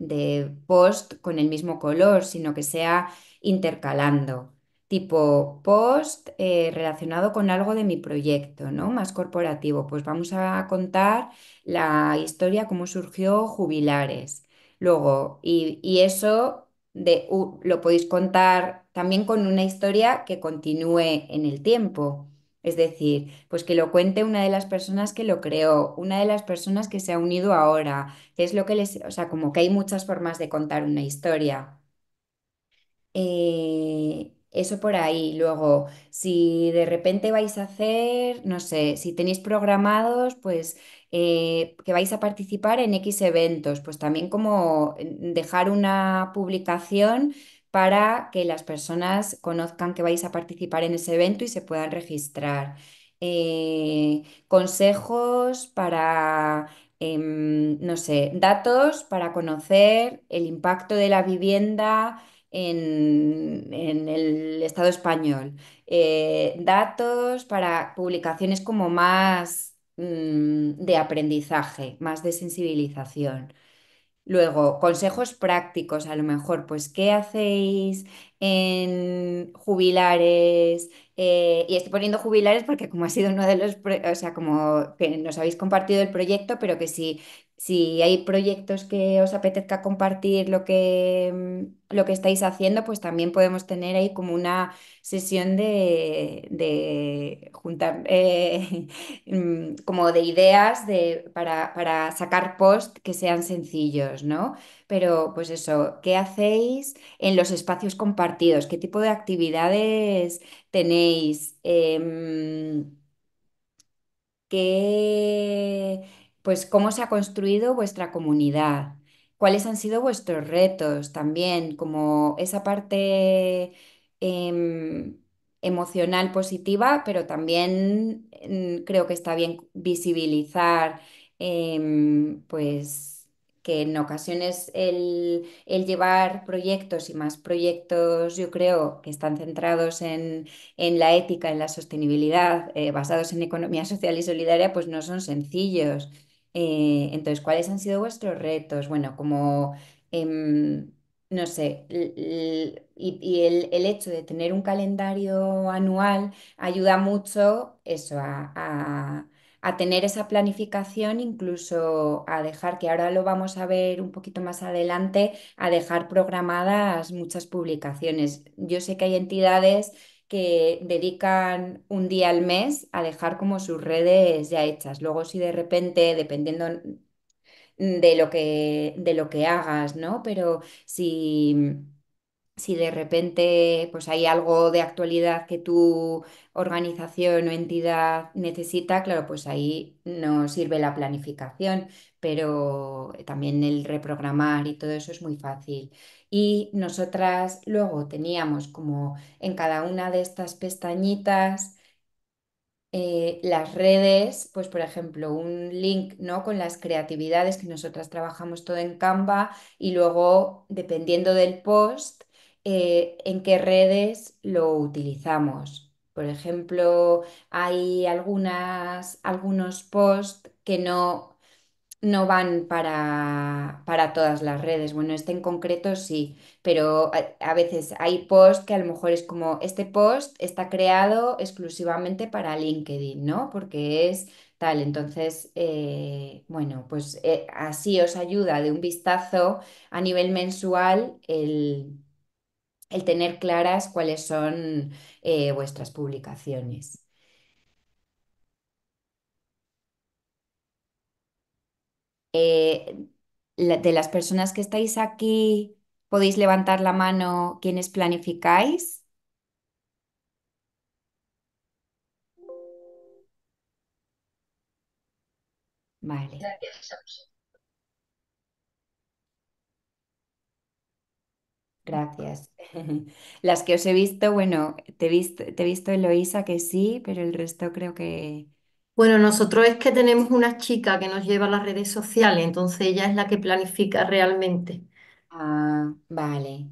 post con el mismo color, sino que sea intercalando tipo post eh, relacionado con algo de mi proyecto, ¿no? Más corporativo. Pues vamos a contar la historia, cómo surgió Jubilares luego. Y, eso de, lo podéis contar también con una historia que continúe en el tiempo. Es decir, pues que lo cuente una de las personas que lo creó, una de las personas que se ha unido ahora, que es lo que les, o sea, como que hay muchas formas de contar una historia. Eh, eso por ahí. Luego, si de repente vais a hacer, no sé, si tenéis programados, pues eh, que vais a participar en X eventos, pues también como mm, dejar una publicación para que las personas conozcan que vais a participar en ese evento y se puedan registrar. Eh, consejos para, em, no sé, datos para conocer el impacto de la vivienda en, el Estado español. Eh, datos para publicaciones como más Mm, de aprendizaje, más de sensibilización. Luego, consejos prácticos, a lo mejor, pues, ¿qué hacéis en jubilares? Eh, y estoy poniendo jubilares porque como ha sido uno de los, o sea, como que nos habéis compartido el proyecto, pero que si si hay proyectos que os apetezca compartir lo que, mm, lo que estáis haciendo, pues también podemos tener ahí como una sesión de, juntar, eh, <laughs> mm, como de ideas para, sacar posts que sean sencillos, ¿no? Pero pues eso, ¿qué hacéis en los espacios compartidos? ¿Qué tipo de actividades tenéis? Em, ¿Qué pues cómo se ha construido vuestra comunidad, cuáles han sido vuestros retos también, como esa parte em, emocional positiva, pero también mm, creo que está bien visibilizar, em, pues que en ocasiones el, llevar proyectos y más proyectos, yo creo, que están centrados en, la ética, en la sostenibilidad, eh, basados en economía <laughs> social y solidaria, pues no son sencillos. Eh, entonces, ¿cuáles han sido vuestros retos? Bueno, como, em, no sé, y, el, hecho de tener un calendario anual ayuda mucho eso, a tener esa planificación, incluso a dejar, que ahora lo vamos a ver un poquito más adelante, a dejar programadas muchas publicaciones. Yo sé que hay entidades que dedican un día al mes a dejar como sus redes ya hechas. Luego si de repente, dependiendo de lo que, de lo que hagas, ¿no? Pero si, si de repente pues hay algo de actualidad que tu organización o entidad necesita, claro, pues ahí no sirve la planificación, pero también el reprogramar y todo eso es muy fácil. Y nosotras luego teníamos como en cada una de estas pestañitas eh, las redes, pues por ejemplo, un link ¿no? con las creatividades que nosotras trabajamos todo en Canva y luego, dependiendo del post, eh, en qué redes lo utilizamos. Por ejemplo, hay algunas, algunos posts que no no van para, para, todas las redes. Bueno, este en concreto sí, pero a, veces hay post que a lo mejor es como, este post está creado exclusivamente para LinkedIn, ¿no? Porque es tal. Entonces, eh, bueno, pues eh, así os ayuda de un vistazo a nivel mensual el, tener claras cuáles son eh, vuestras publicaciones. Eh, de las personas que estáis aquí, podéis levantar la mano quienes planificáis. Vale. Gracias. <laughs> Las que os he visto, bueno, te visto, te he visto Eloisa que sí, pero el resto creo que, bueno, nosotros es que tenemos una chica que nos lleva a las redes sociales, entonces ella es la que planifica realmente. Ah, vale.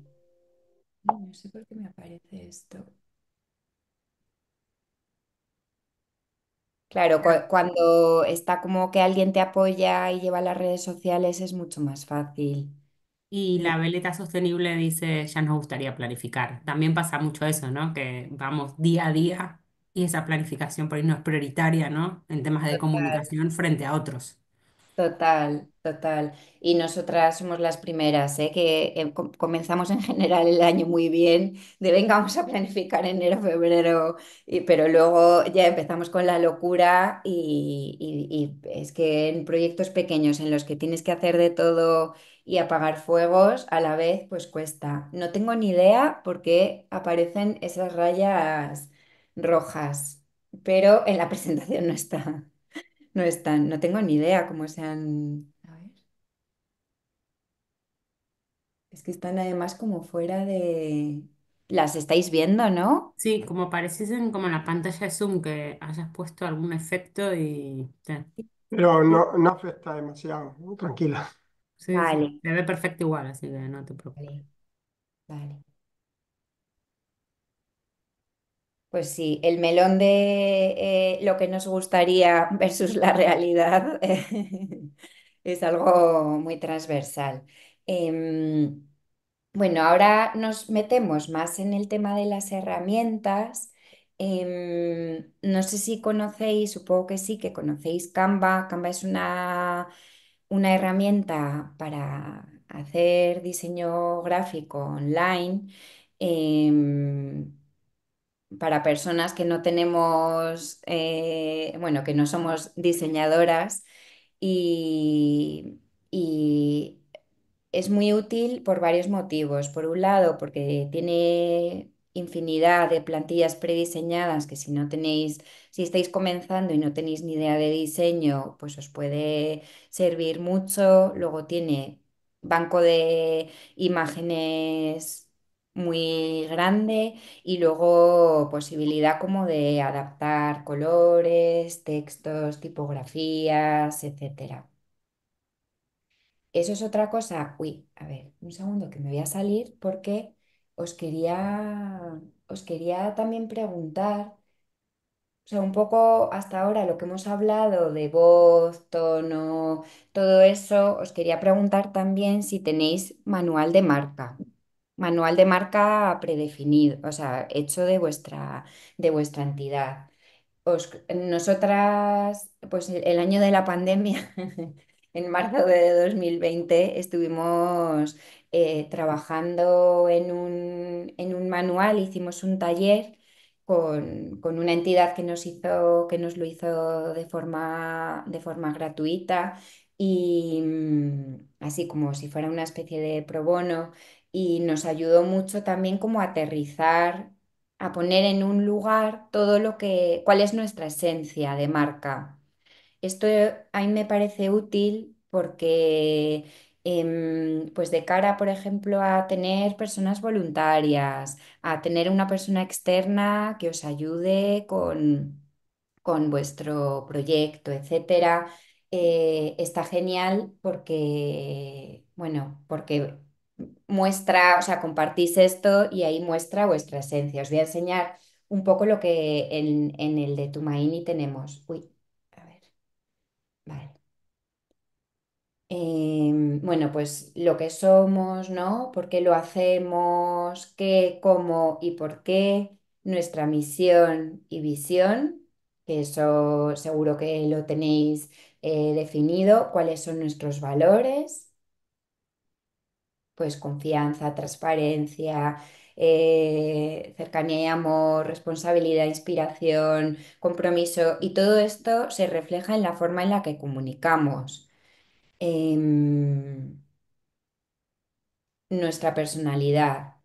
No sé por qué me aparece esto. Claro, cuando está como que alguien te apoya y lleva las redes sociales es mucho más fácil. Y la veleta sostenible dice, ya nos gustaría planificar. También pasa mucho eso, ¿no? Que vamos día a día y esa planificación por ahí no es prioritaria, ¿no? En temas de comunicación frente a otros. total, total. Y nosotras somos las primeras, ¿eh? que eh, comenzamos en general el año muy bien, de venga, vamos a planificar enero, febrero, pero luego ya empezamos con la locura y, y es que en proyectos pequeños en los que tienes que hacer de todo y apagar fuegos a la vez, pues cuesta. No tengo ni idea por qué aparecen esas rayas rojas, pero en la <laughs> presentación no está. No están, no tengo ni idea cómo sean. A ver. Es que están además como fuera de. Las estáis viendo, ¿no? Sí, como pareciesen como en la pantalla de Zoom que hayas puesto algún efecto y. Pero no, no afecta demasiado, tranquila. Sí, se ve perfecto igual, así que no te preocupes. vale. Pues sí, el melón de eh, lo que nos gustaría <laughs> versus la realidad eh, <laughs> es algo muy transversal. Em, bueno, ahora nos metemos más en el tema de las herramientas. Em, no sé si conocéis, supongo que sí, que conocéis Canva. Canva es una, una herramienta para hacer diseño gráfico online em, para personas que no tenemos, eh, bueno, que no somos diseñadoras y, y, es muy útil por varios motivos. Por un lado, porque tiene infinidad de plantillas prediseñadas que si no tenéis, si estáis comenzando y no tenéis ni idea de diseño, pues os puede servir mucho. Luego tiene banco de imágenes muy grande y luego posibilidad como de adaptar colores, textos, tipografías, etcétera. Eso es otra cosa. Uy, a ver, un segundo que me voy a salir porque os quería, os quería también preguntar, o sea, un poco hasta ahora lo que hemos hablado de voz, tono, todo eso, os quería preguntar también si tenéis manual de marca. Manual de marca predefinido, o sea, hecho de vuestra, de vuestra entidad. nosotras, pues el año de la pandemia, <laughs> en marzo de 2020, estuvimos eh, trabajando en un, manual, hicimos un taller con, una entidad que nos hizo, que nos lo hizo de forma, de forma gratuita y mm, así como si fuera una especie de pro bono y nos ayudó mucho también como a aterrizar, a poner en un lugar todo lo que, cuál es nuestra esencia de marca. Esto eh, a mí me parece útil porque em, pues de cara, por ejemplo, a tener personas voluntarias, a tener una persona externa que os ayude con, con vuestro proyecto, etcétera, eh, está genial porque, bueno, porque muestra, o sea, compartís esto y ahí muestra vuestra esencia. Os voy a enseñar un poco lo que en, el de Tumaini tenemos. Uy, a ver. Vale. Em, bueno, pues lo que somos, ¿no? ¿Por qué lo hacemos? ¿Qué, cómo y por qué? Nuestra misión y visión, que eso seguro que lo tenéis eh, definido. ¿Cuáles son nuestros valores? pues confianza, transparencia, eh, cercanía y amor, responsabilidad, inspiración, compromiso, y todo esto se refleja en la forma en la que comunicamos. Em, nuestra personalidad.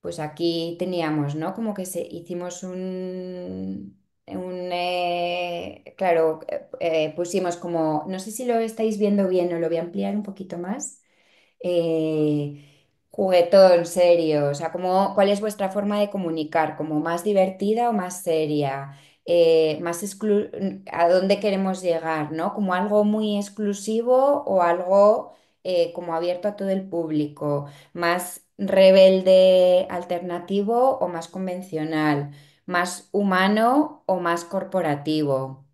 Pues aquí teníamos, ¿no? Como que se, hicimos un, eh, claro, eh, pusimos como, no sé si lo estáis viendo bien o lo voy a ampliar un poquito más. Eh, juguetón, serio? O sea, ¿cómo- ¿cuál es vuestra forma de comunicar? ¿Como más divertida o más seria? Eh, más mm, ¿A dónde queremos llegar, ¿no? ¿Como algo muy exclusivo o algo eh, como abierto a todo el público? ¿Más rebelde alternativo o más convencional? ¿Más humano o más corporativo?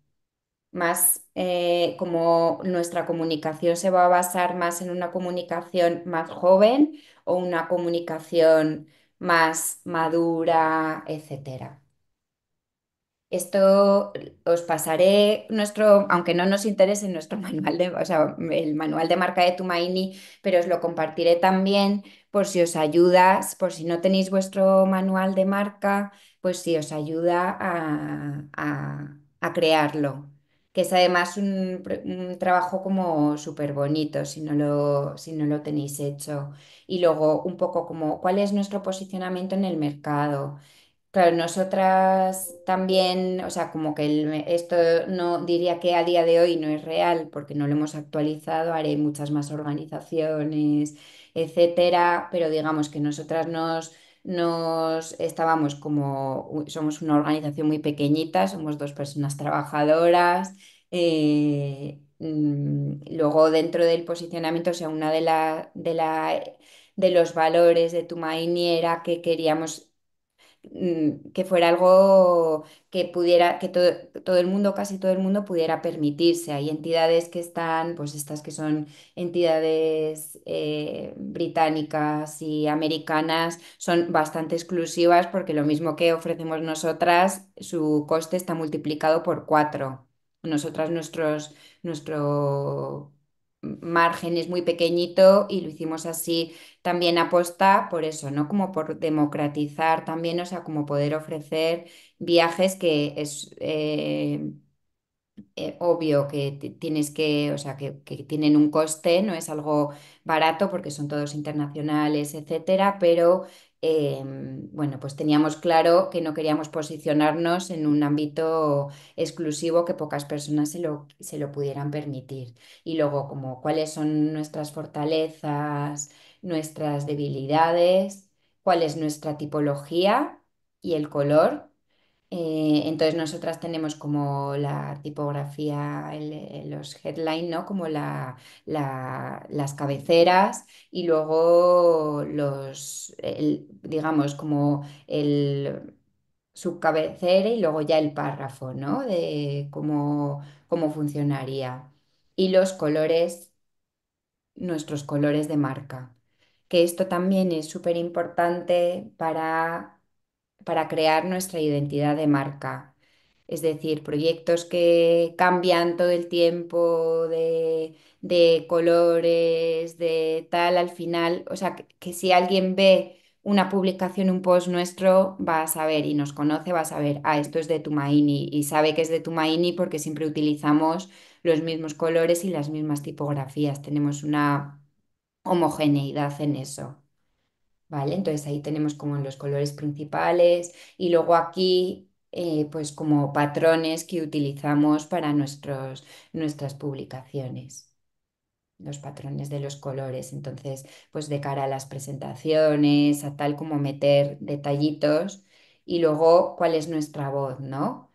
más eh, como nuestra comunicación se va a basar más en una comunicación más joven o una comunicación más madura, etcétera. Esto os pasaré nuestro, aunque no nos interese nuestro <laughs> manual de, el manual de marca de Tumaini, pero os lo compartiré también por si os ayuda, por si no tenéis vuestro manual de marca, pues si os ayuda a crearlo que es además un, trabajo como súper bonito si no, lo, si no lo tenéis hecho. Y luego un poco como cuál es nuestro posicionamiento en el mercado. Claro, nosotras también, o sea, como que esto no diría que a día de hoy no es real porque no lo hemos actualizado, haré muchas más organizaciones, etcétera, pero digamos que nosotras nos nos estábamos como, somos una organización muy pequeñita, somos dos personas trabajadoras. Eh, mm, luego dentro del posicionamiento, o sea, una de, la, de, la, de los valores de Tumaini era que queríamos Mm, que fuera algo que pudiera, que todo, todo, el mundo, casi todo el mundo pudiera permitirse. Hay entidades que están, pues estas que son entidades eh, británicas y americanas, son bastante exclusivas porque lo mismo que ofrecemos nosotras, su coste está multiplicado por cuatro. Nosotras, nuestros, nuestro margen es muy pequeñito y lo hicimos así también aposta por eso, ¿no? Como por democratizar también, o sea, como poder ofrecer viajes que es eh, eh, obvio que tienes que, o sea, que, que, tienen un coste, no es algo barato porque son todos internacionales, etcétera, pero Em, bueno, pues teníamos claro que no queríamos posicionarnos en un ámbito exclusivo que pocas personas se lo, se lo pudieran permitir. Y luego, como cuáles son nuestras fortalezas, nuestras debilidades, cuál es nuestra tipología y el color eh, entonces nosotras tenemos como la tipografía, eh, los headlines, ¿no? Como las cabeceras y luego los, digamos, como el subcabecera y luego ya el párrafo, ¿no? De cómo, cómo funcionaría. Y los colores, nuestros colores de marca. Que esto también es súper importante para para crear nuestra identidad de marca. Es decir, proyectos que cambian todo el tiempo de, colores, de tal, al final, o sea, que, que, si alguien ve una publicación, un post nuestro, va a saber y nos conoce, va a saber, ah, esto es de Tumaini y sabe que es de Tumaini porque siempre utilizamos los mismos colores y las mismas tipografías. Tenemos una homogeneidad en eso. Entonces ahí tenemos como los colores principales y luego aquí eh, pues como patrones que utilizamos para nuestros, nuestras publicaciones los patrones de los colores. Entonces, pues de cara a las presentaciones, a tal como meter detallitos y luego cuál es nuestra voz, ¿no?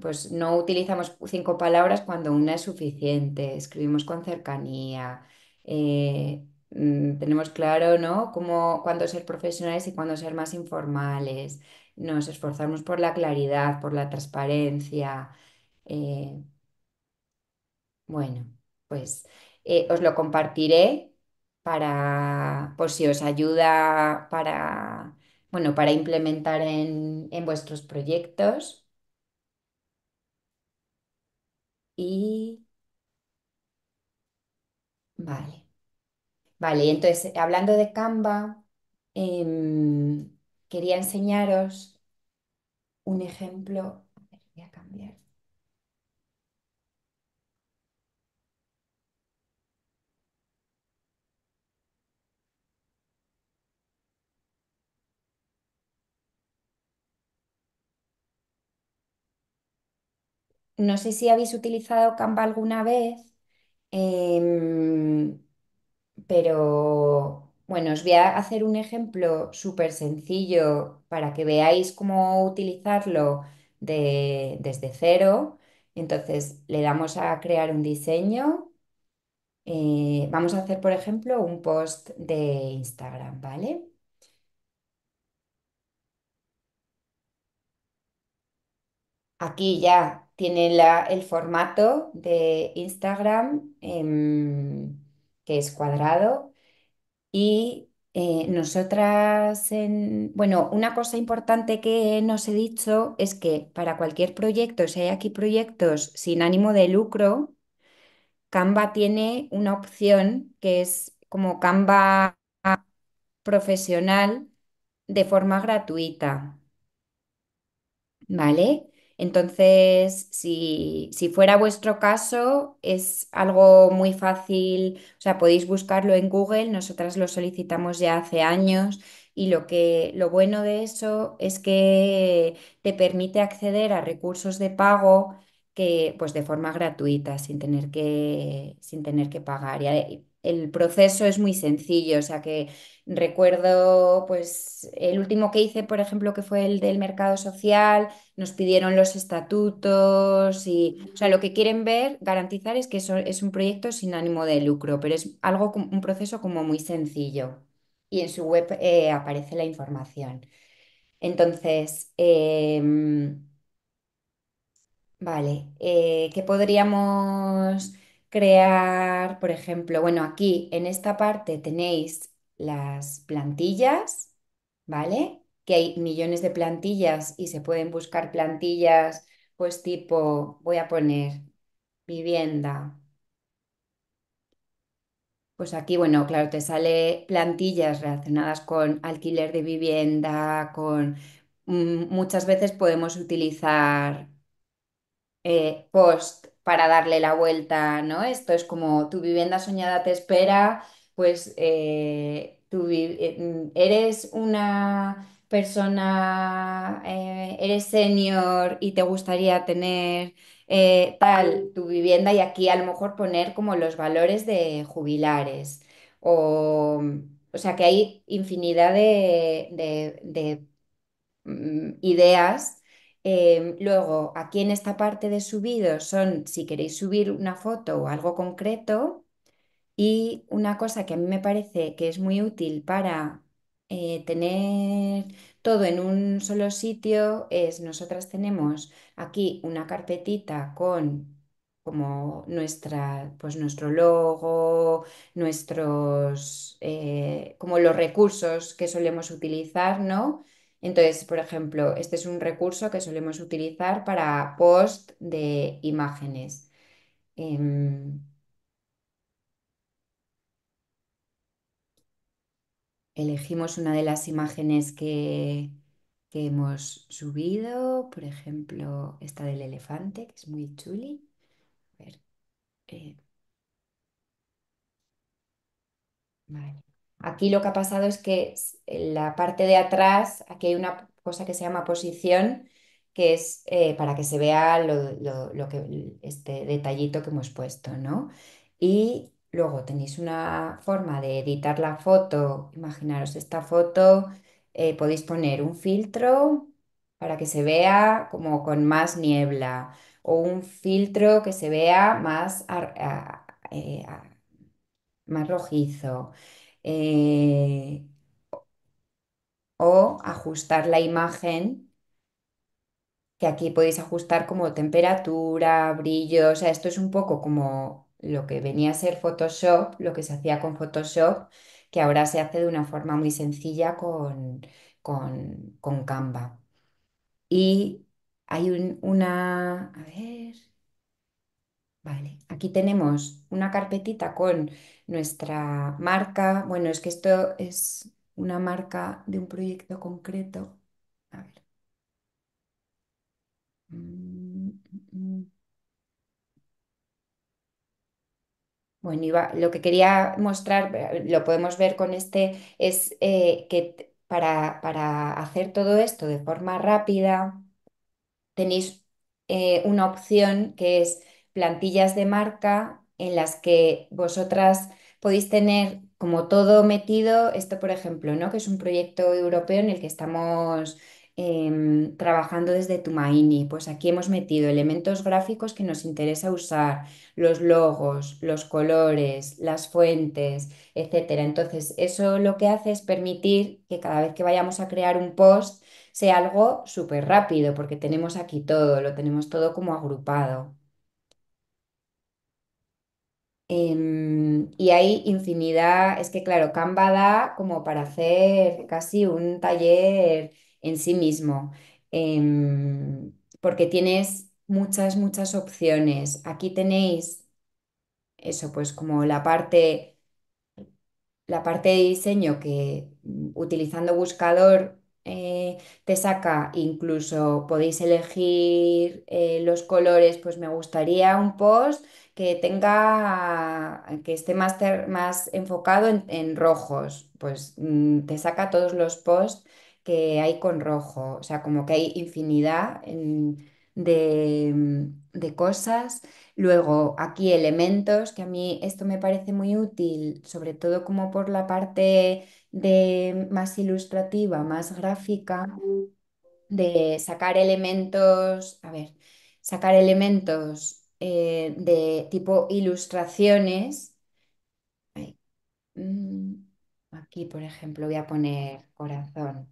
Pues no utilizamos cinco palabras cuando una es suficiente, escribimos con cercanía, eh, Mm, tenemos claro, ¿no? Cómo, cuándo ser profesionales y cuándo ser más informales. Nos esforzamos por la claridad, por la transparencia. Eh, bueno, pues eh, os lo compartiré para, por si os ayuda para, bueno, para implementar en vuestros proyectos. Y Vale. Vale, entonces, hablando de Canva, em, quería enseñaros un ejemplo. voy a cambiar. No sé si habéis utilizado Canva alguna vez. Em, pero bueno, os voy a hacer un ejemplo súper sencillo para que veáis cómo utilizarlo desde cero. Entonces, le damos a crear un diseño. Eh, vamos a hacer, por ejemplo, un post de Instagram, ¿vale? Aquí ya tiene el formato de Instagram. Em, que es cuadrado. Y eh, nosotras, en, bueno, una cosa importante que nos he dicho es que para cualquier proyecto, si hay aquí proyectos sin ánimo de lucro, Canva tiene una opción que es como Canva profesional de forma gratuita. ¿Vale? Entonces, si, fuera vuestro caso, es algo muy fácil, o sea, podéis buscarlo en Google, nosotras lo solicitamos ya hace años y lo, que, lo bueno de eso es que te permite acceder a recursos de pago que pues de forma gratuita, sin tener que, sin tener que pagar el proceso es muy sencillo, o sea que recuerdo pues el último que hice, por ejemplo, que fue el del mercado social, nos pidieron los estatutos y, o sea, lo que quieren ver, garantizar es que eso es un proyecto sin ánimo de lucro, pero es algo, un proceso como muy sencillo y en su web eh, aparece la información. Entonces, em, vale, eh, ¿qué podríamos crear, por ejemplo, bueno, aquí en esta parte tenéis las plantillas, ¿vale? Que hay millones de plantillas y se pueden buscar plantillas, pues tipo, voy a poner vivienda. Pues aquí, bueno, claro, te sale plantillas relacionadas con alquiler de vivienda, con mm, muchas veces podemos utilizar eh, post para darle la vuelta, ¿no? Esto es como tu vivienda soñada te espera, pues eh, eh, mm, eres una persona, eh, eres senior y te gustaría tener tal tu vivienda y aquí a lo mejor poner como los valores de jubilares. O, sea que hay infinidad de mm, ideas Em, luego, aquí en esta parte de subido son si queréis subir una foto o algo concreto. Y una cosa que a mí me parece que es muy útil para eh, tener todo en un solo sitio es, nosotras tenemos aquí una carpetita con como nuestra, pues nuestro logo, nuestros, eh, como los recursos que solemos utilizar, ¿no? Entonces, por ejemplo, este es un recurso que solemos utilizar para post de imágenes. Em, elegimos una de las imágenes que, hemos subido, por ejemplo, esta del elefante, que es muy chuli. Eh, vale. Aquí lo que ha pasado es que en la parte de atrás, aquí hay una cosa que se llama posición, que es eh, para que se vea lo, que, este detallito que hemos puesto, ¿no? Y luego tenéis una forma de editar la foto, imaginaros esta foto, eh, podéis poner un filtro para que se vea como con más niebla o un filtro que se vea más, eh, más rojizo. Eh, o ajustar la imagen, que aquí podéis ajustar como temperatura, brillo, o sea, esto es un poco como lo que venía a ser Photoshop, lo que se hacía con Photoshop, que ahora se hace de una forma muy sencilla con, con, con Canva. Y hay una, a ver, aquí tenemos una carpetita con nuestra marca. Bueno, es que esto es una marca de un proyecto concreto. Bueno, lo que quería mostrar, lo podemos ver con este, es eh, que para, para hacer todo esto de forma rápida, tenéis eh, una opción que es plantillas de marca en las que vosotras podéis tener como todo metido, esto por ejemplo, ¿no? que es un proyecto europeo en el que estamos em, trabajando desde Tumaini. Pues aquí hemos metido elementos gráficos que nos interesa usar, los logos, los colores, las fuentes, etc. Entonces, eso lo que hace es permitir que cada vez que vayamos a crear un post sea algo súper rápido, porque tenemos aquí todo, lo tenemos todo como agrupado. Em, y hay infinidad, es que claro, Canva da como para hacer casi un taller en sí mismo, em, porque tienes muchas, muchas opciones. Aquí tenéis eso, pues como la parte, la parte de diseño que mm, utilizando buscador eh, te saca, incluso podéis elegir eh, los colores, pues me gustaría un post que tenga, que esté más, más enfocado en, rojos, pues mm, te saca todos los posts que hay con rojo, o sea, como que hay infinidad de, mm, de, cosas. Luego, aquí elementos, que a mí esto me parece muy útil, sobre todo como por la parte de, más ilustrativa, más gráfica, de sacar elementos, a ver, sacar elementos eh, de tipo ilustraciones. Mm, aquí, por ejemplo, voy a poner corazón.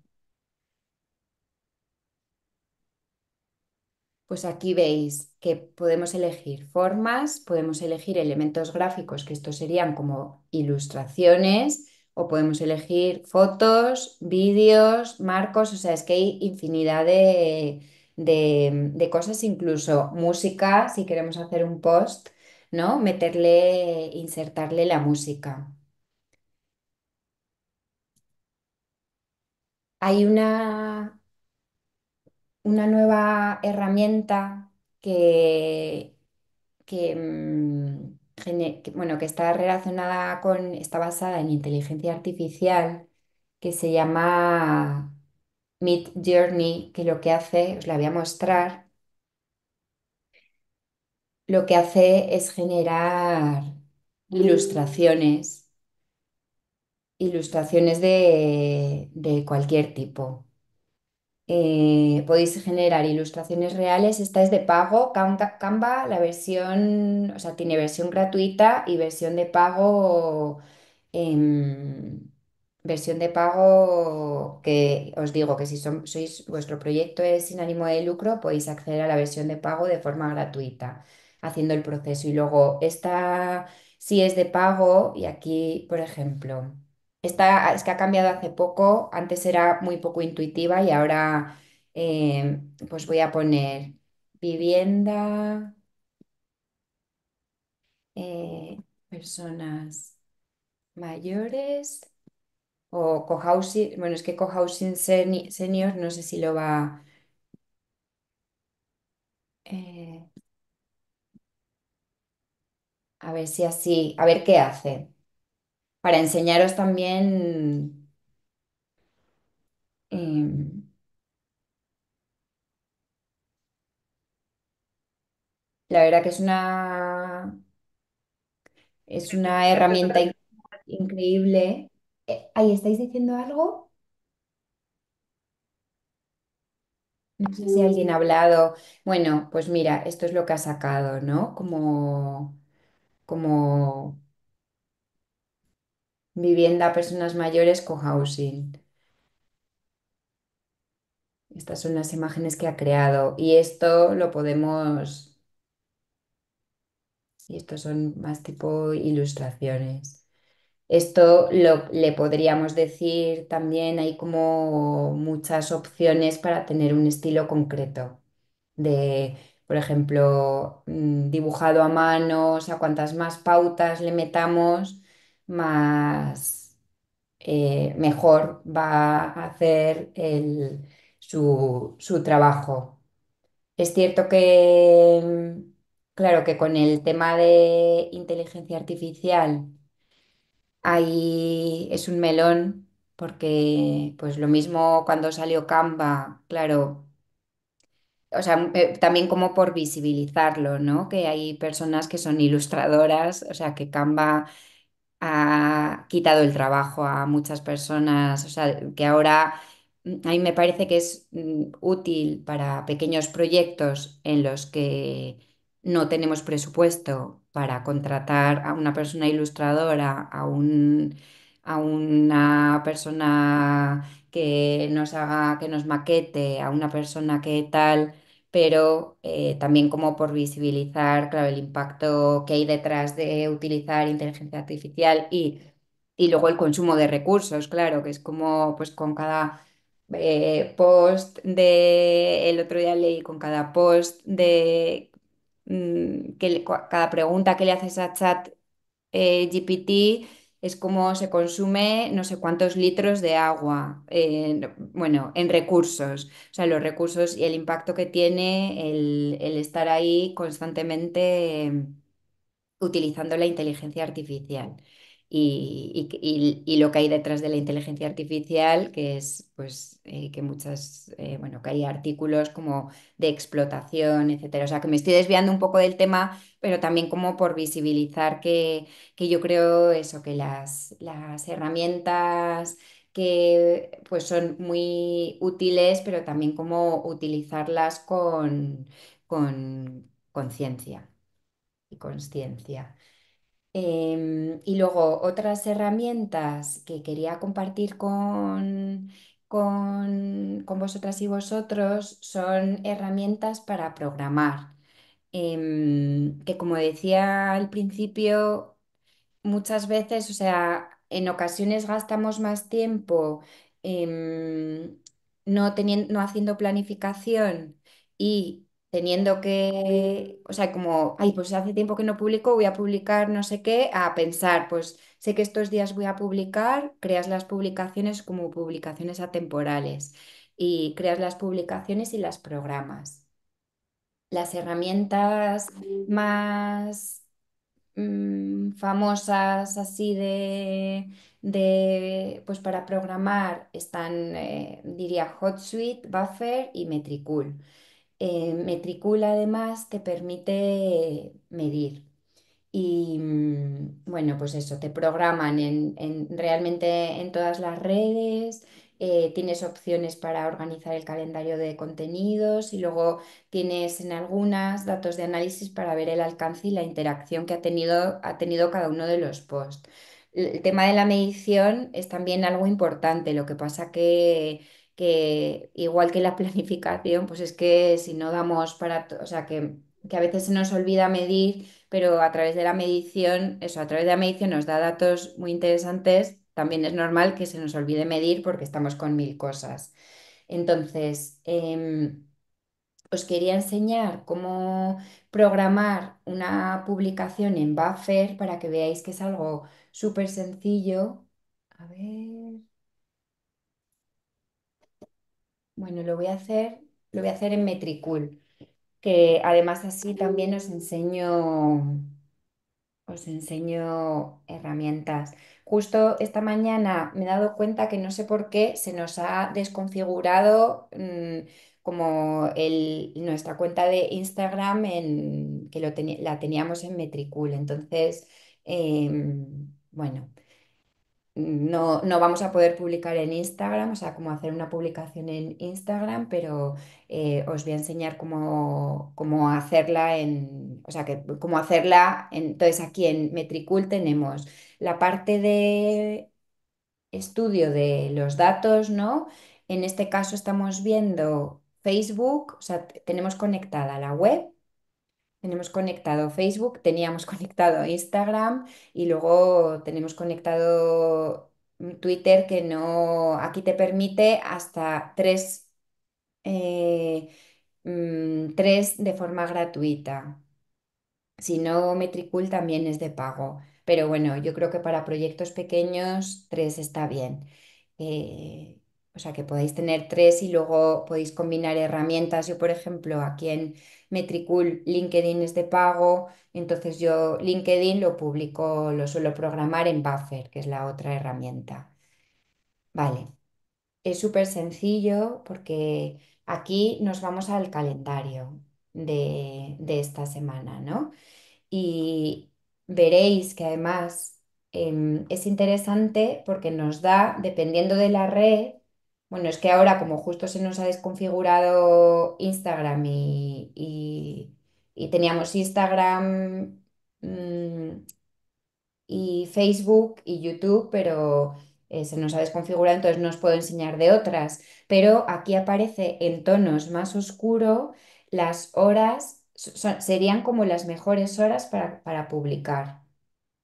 Pues aquí veis que podemos elegir formas, podemos elegir elementos gráficos, que estos serían como ilustraciones, o podemos elegir fotos, vídeos, marcos, o sea, es que hay infinidad de, de, cosas, incluso música, si queremos hacer un post, ¿no? Meterle, insertarle la música. Hay una, una nueva herramienta que, que, mm, bueno, que está relacionada con, está basada en inteligencia artificial, que se llama Mid Journey, que lo que hace, os la voy a mostrar, lo que hace es generar ilustraciones, ilustraciones de, cualquier tipo. Eh, podéis generar ilustraciones reales, esta es de pago, Canva, la versión, o sea, tiene versión gratuita y versión de pago. en... Em, Versión de pago que os digo que si sois, vuestro proyecto es sin ánimo de lucro, podéis acceder a la versión de pago de forma gratuita, haciendo el proceso. Y luego, esta sí es de pago, y aquí, por ejemplo, esta es que ha cambiado hace poco, antes era muy poco intuitiva y ahora em, pues voy a poner vivienda, eh, personas mayores o cohousing, bueno, es que cohousing senior, no sé si lo va. Eh, a ver si así, a ver qué hace. Para enseñaros también em, La verdad que es una, es una herramienta increíble ahí estáis diciendo algo. No sé si alguien ha hablado. Bueno, pues mira, esto es lo que ha sacado, ¿no? Como, como vivienda a personas mayores co-housing. Estas son las imágenes que ha creado. Y esto lo podemos, y estos son más tipo ilustraciones. Esto lo, le podríamos decir también, hay como muchas opciones para tener un estilo concreto de, por ejemplo, mm, dibujado a mano, o sea, cuantas más pautas le metamos, más eh, mejor va a hacer el, su, su trabajo. Es cierto que, mm, claro, que con el tema de inteligencia artificial, Ahí es un melón, porque pues lo mismo cuando salió Canva, claro, o sea, eh, también como por visibilizarlo, ¿no? Que hay personas que son ilustradoras, o sea, que Canva ha quitado el trabajo a muchas personas, o sea, que ahora mm, a mí me parece que es mm, útil para pequeños proyectos en los que no tenemos presupuesto para contratar a una persona ilustradora, a, un, a una persona que nos haga, que nos maquete, a una persona que tal, pero eh, también como por visibilizar, el impacto que hay detrás de utilizar inteligencia artificial y, y luego el consumo de recursos, claro, que es como pues con cada eh, post de, el otro día leí, con cada post de Mm, que cada pregunta que le haces a chat eh, GPT es como se consume no sé cuántos litros de agua, bueno, en recursos, o sea, los recursos y el impacto que tiene el, estar ahí constantemente em, utilizando la inteligencia artificial y, lo que hay detrás de la inteligencia artificial, que es pues, eh, que muchas, eh, bueno, que hay artículos como de explotación, etcétera. O sea que me estoy desviando un poco del tema, pero también como por visibilizar que, yo creo eso, que las, herramientas que pues son muy útiles, pero también como utilizarlas con, conciencia y consciencia. Em, y luego otras herramientas que quería compartir con, con, vosotras y vosotros son herramientas para programar, em, que como decía al principio, muchas veces, o sea, en ocasiones gastamos más tiempo em, no teniendo no haciendo planificación y teniendo que, o sea, como, ay, pues hace tiempo que no publico, voy a publicar no sé qué, a pensar, pues sé que estos días voy a publicar, creas las publicaciones como publicaciones atemporales y creas las publicaciones y las programas. Las herramientas más mm, famosas así de, pues para programar están, eh, diría, HotSuite, Buffer y Metricool. Eh, Metricula además te permite medir. Y mm, bueno, pues eso, te programan en, realmente en todas las redes, eh, tienes opciones para organizar el calendario de contenidos y luego tienes en algunas datos de análisis para ver el alcance y la interacción que ha tenido, ha tenido cada uno de los posts. el tema de la medición es también algo importante, lo que pasa que que igual que la <laughs> planificación, pues es que si no damos para, o sea, que, a veces se nos olvida medir, pero a través de la medición, eso, a través de la medición nos da datos muy interesantes, también es normal que se nos olvide medir porque estamos con mil cosas. Entonces, em, os quería enseñar cómo programar una publicación en Buffer para que veáis que es algo súper sencillo. A ver. Bueno, lo voy a hacer, lo voy a hacer en Metricool, que además así también os enseño, os enseño herramientas. Justo esta mañana me he dado cuenta que no sé por qué se nos ha desconfigurado mm, como el- nuestra cuenta de Instagram en, que la teníamos en Metricool. Entonces, em, bueno no, no vamos a poder publicar en Instagram, o sea, cómo hacer una publicación en Instagram, pero eh, os voy a enseñar cómo, hacerla en, sea, cómo hacerla. entonces, aquí en Metricool tenemos la parte de estudio de los datos, ¿no? En este caso estamos viendo Facebook, o sea, tenemos conectada la web, tenemos conectado Facebook, teníamos <laughs> conectado Instagram y luego tenemos conectado mm, Twitter que no, aquí te permite hasta tres, eh, mm, tres de forma gratuita. Si no, Metricool también es de pago. Pero bueno, yo creo que para proyectos pequeños tres está bien. Eh, o sea, que podéis tener tres y luego podéis combinar herramientas. Yo, por ejemplo, aquí en Metricool, LinkedIn es de pago, entonces yo LinkedIn lo publico, lo suelo programar en Buffer, que es la otra herramienta. Vale, es súper sencillo porque aquí nos vamos al calendario de, esta semana, ¿no? Y veréis que además em, es interesante porque nos da, dependiendo de la red, bueno, es que ahora como justo se nos ha desconfigurado Instagram y, teníamos Instagram mm, y Facebook y YouTube, pero eh, se nos ha desconfigurado, entonces no os puedo enseñar de otras. Pero aquí aparece en tonos más oscuro las horas, serían como las mejores horas para, para publicar,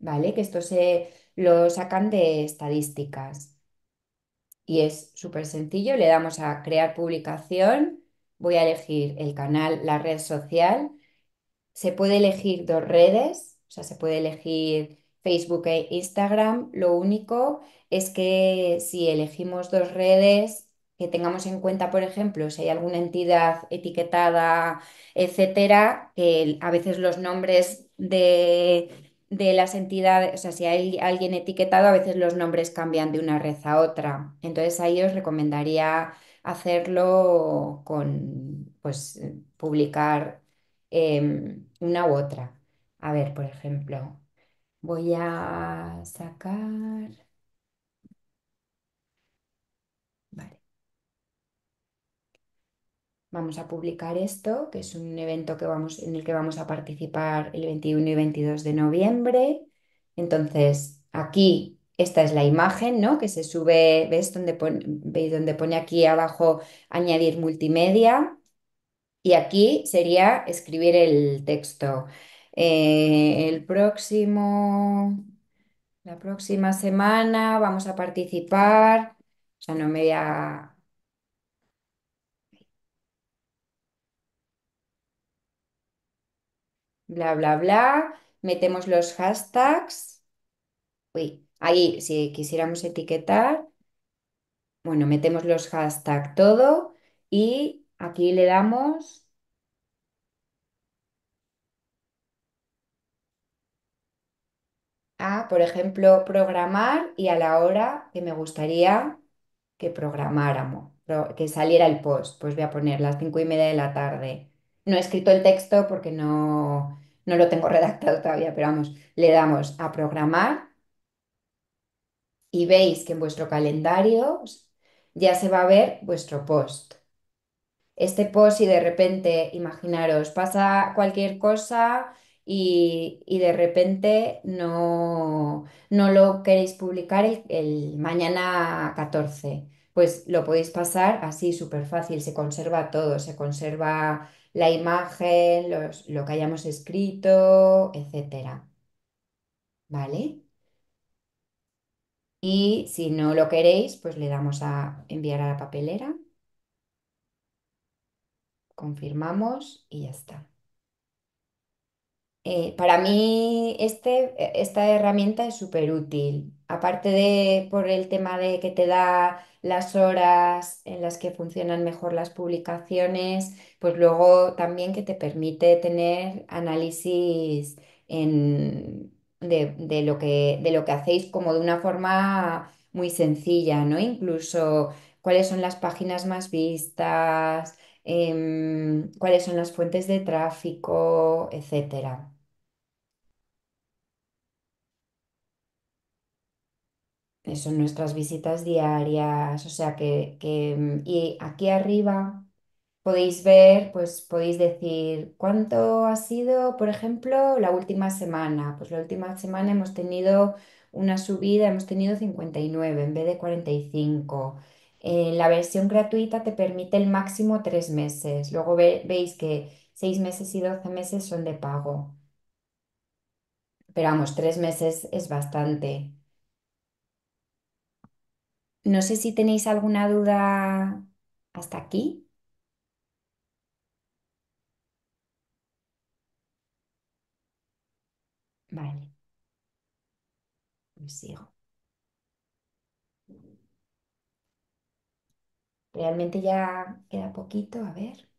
¿vale? Que esto se lo sacan de estadísticas y es súper sencillo. Le damos a crear publicación, voy a elegir el canal, la red social. Se puede elegir dos redes, o sea, se puede elegir Facebook e Instagram. Lo único es que si elegimos dos redes, que tengamos en cuenta, por ejemplo, si hay alguna entidad etiquetada, etcétera, a veces los nombres de de las entidades, o sea, si hay alguien etiquetado, a veces los nombres cambian de una red a otra. Entonces ahí os recomendaría hacerlo con, pues, publicar em, una u otra. A ver, por ejemplo, voy a sacar... vamos a publicar esto, que es un evento que vamos, en el que vamos a participar el 21 y 22 de noviembre. Entonces, aquí esta es la imagen, ¿no? Que se sube, ¿ves? Donde, donde pone aquí abajo añadir multimedia. Y aquí sería escribir el texto. Eh, el próximo, la próxima semana vamos a participar, o sea, no me voy a, bla, bla, bla. Metemos los hashtags. Uy, ahí si quisiéramos etiquetar, bueno, metemos los hashtags todo y aquí le damos... a, por ejemplo, programar y a la hora que me gustaría que programáramos, que saliera el post. Pues voy a poner las cinco y media de la tarde. No he escrito el texto porque no, no lo tengo redactado todavía, pero vamos, le damos a programar y veis que en vuestro calendario ya se va a ver vuestro post. Este post, si de repente, imaginaros, pasa cualquier cosa y, de repente no, no, lo queréis publicar el, mañana 14, pues lo podéis pasar así súper fácil, se conserva todo, se conserva la imagen, lo que hayamos escrito, etcétera. ¿Vale? Y si no lo queréis, pues le damos a enviar a la papelera. Confirmamos y ya está. Eh, para mí este, e, esta herramienta es súper útil aparte de por el tema de que te da las horas en las que funcionan mejor las publicaciones, pues luego también que te permite tener análisis de, lo que, de lo que hacéis como de una forma muy sencilla, ¿no? Incluso cuáles son las páginas más vistas, em, cuáles son las fuentes de tráfico, etcétera. son nuestras visitas diarias, o sea que, mm, y aquí arriba podéis ver, pues podéis decir cuánto ha sido, por ejemplo, la última semana. Pues la última semana hemos tenido una subida, hemos tenido 59 en vez de 45. Eh, la versión gratuita te permite el máximo tres meses. Luego veis que seis meses y 12 meses son de pago. Pero vamos, tres meses es bastante. No sé si tenéis alguna duda hasta aquí. Vale, pues sigo. Realmente ya queda poquito, a ver.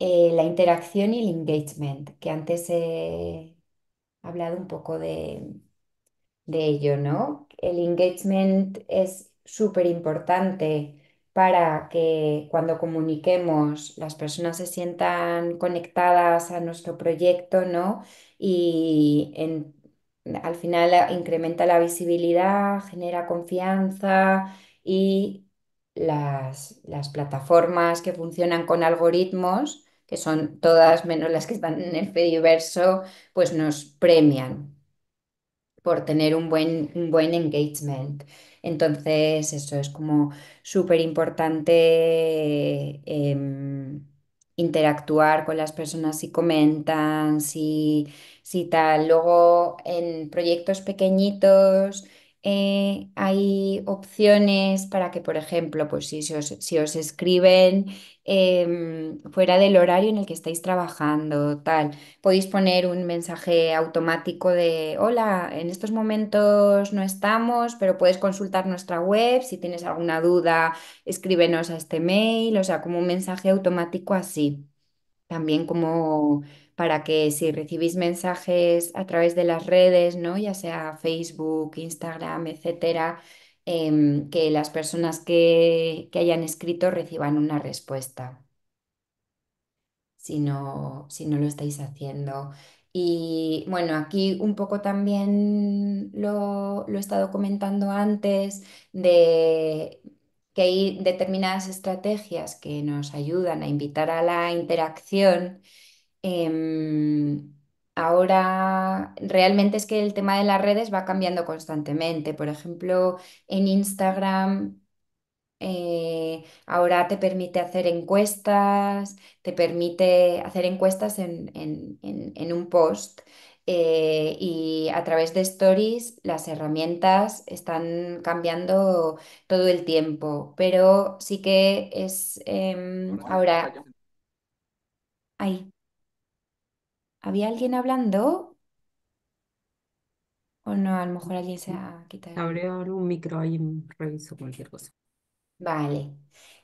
Eh, la interacción y el engagement, que antes he hablado un poco de, ello, ¿no? El engagement es súper importante para que cuando comuniquemos las personas se sientan conectadas a nuestro proyecto, ¿no? Y al final incrementa la visibilidad, genera confianza y las plataformas que funcionan con algoritmos que son todas menos las que están en el Fediverso, pues nos premian por tener un buen, un buen engagement. Entonces, eso es como súper importante em, interactuar con las personas si comentan, si, si tal. Luego, en proyectos pequeñitos, eh, hay opciones para que, por ejemplo, pues si, os, si os escriben em, fuera del horario en el que estáis trabajando, tal, podéis poner un mensaje automático de, hola, en estos momentos no estamos, pero puedes consultar nuestra web, si tienes alguna duda, escríbenos a este mail, o sea, como un mensaje automático así, también como para que si recibís mensajes a través de las redes, ya sea Facebook, Instagram, etcétera, em, que las personas que, hayan escrito reciban una respuesta. Si no, lo estáis haciendo. Y bueno, aquí un poco también lo, lo he estado comentando antes de que hay determinadas estrategias que nos ayudan a invitar a la interacción Em, ahora realmente es que el tema de las redes va cambiando constantemente. Por ejemplo, en Instagram eh, ahora te permite hacer encuestas, te permite hacer encuestas en, un post. Eh, y a través de Stories las herramientas están cambiando todo el tiempo, pero sí que es em, ahora... ahí. ¿Había alguien hablando? O no, a lo mejor alguien se ha quitado. Abre un micro ahí, reviso cualquier cosa. Vale.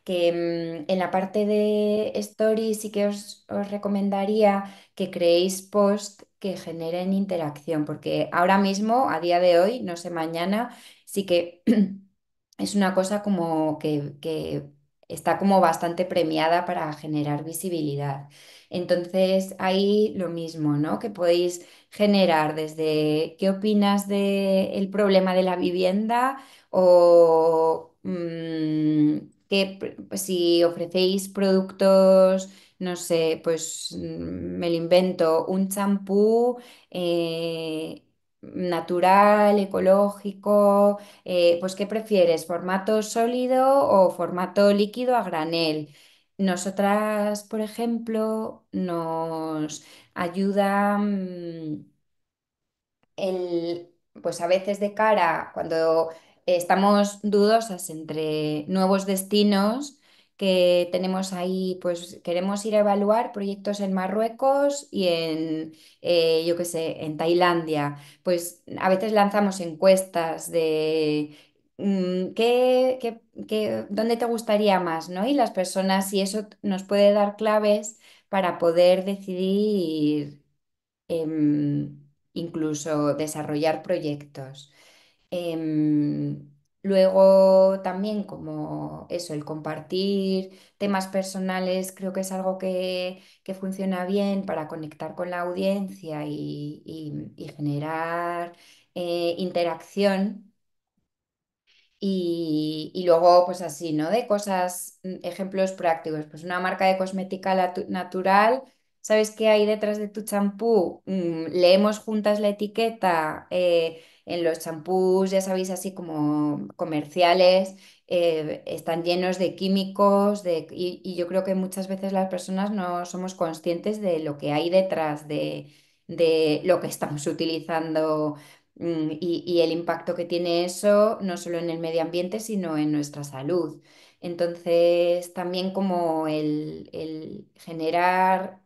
Que mm, en la parte de stories sí que os, recomendaría que creéis posts que generen interacción, porque ahora mismo, a día de hoy, no sé mañana, sí que <clears throat> es una cosa como que, que está como bastante premiada para generar visibilidad. Entonces, ahí lo mismo, ¿no? Que podéis generar desde qué opinas del el problema de la vivienda o mm, pues si ofrecéis productos no sé, pues mm, me lo invento, un champú eh, natural, ecológico, eh, pues ¿qué prefieres? ¿Formato sólido o formato líquido a granel? Nosotras, por ejemplo, nos ayuda mm, el, pues a veces de cara, cuando estamos dudosas entre nuevos destinos que tenemos ahí, pues queremos ir a evaluar proyectos en Marruecos y en, eh, yo qué sé, en Tailandia. Pues a veces lanzamos encuestas de Mm, ¿Qué, qué, dónde te gustaría más, Y las personas, y eso nos puede dar claves para poder decidir em, incluso desarrollar proyectos. Em, luego también como eso, el compartir temas personales, creo que es algo que, funciona bien para conectar con la audiencia y, generar eh, interacción. Y, luego, pues así, ¿no? De cosas, mm, ejemplos prácticos, pues una marca de cosmética natural, ¿sabes qué hay detrás de tu champú? Mm, leemos juntas la etiqueta, eh, en los champús, ya sabéis, así como comerciales, eh, están llenos de químicos, y, yo creo que muchas veces las personas no somos conscientes de lo que hay detrás de, de lo que estamos utilizando Mm, y, el impacto que tiene eso no solo en el medio ambiente, sino en nuestra salud. Entonces, también como el, generar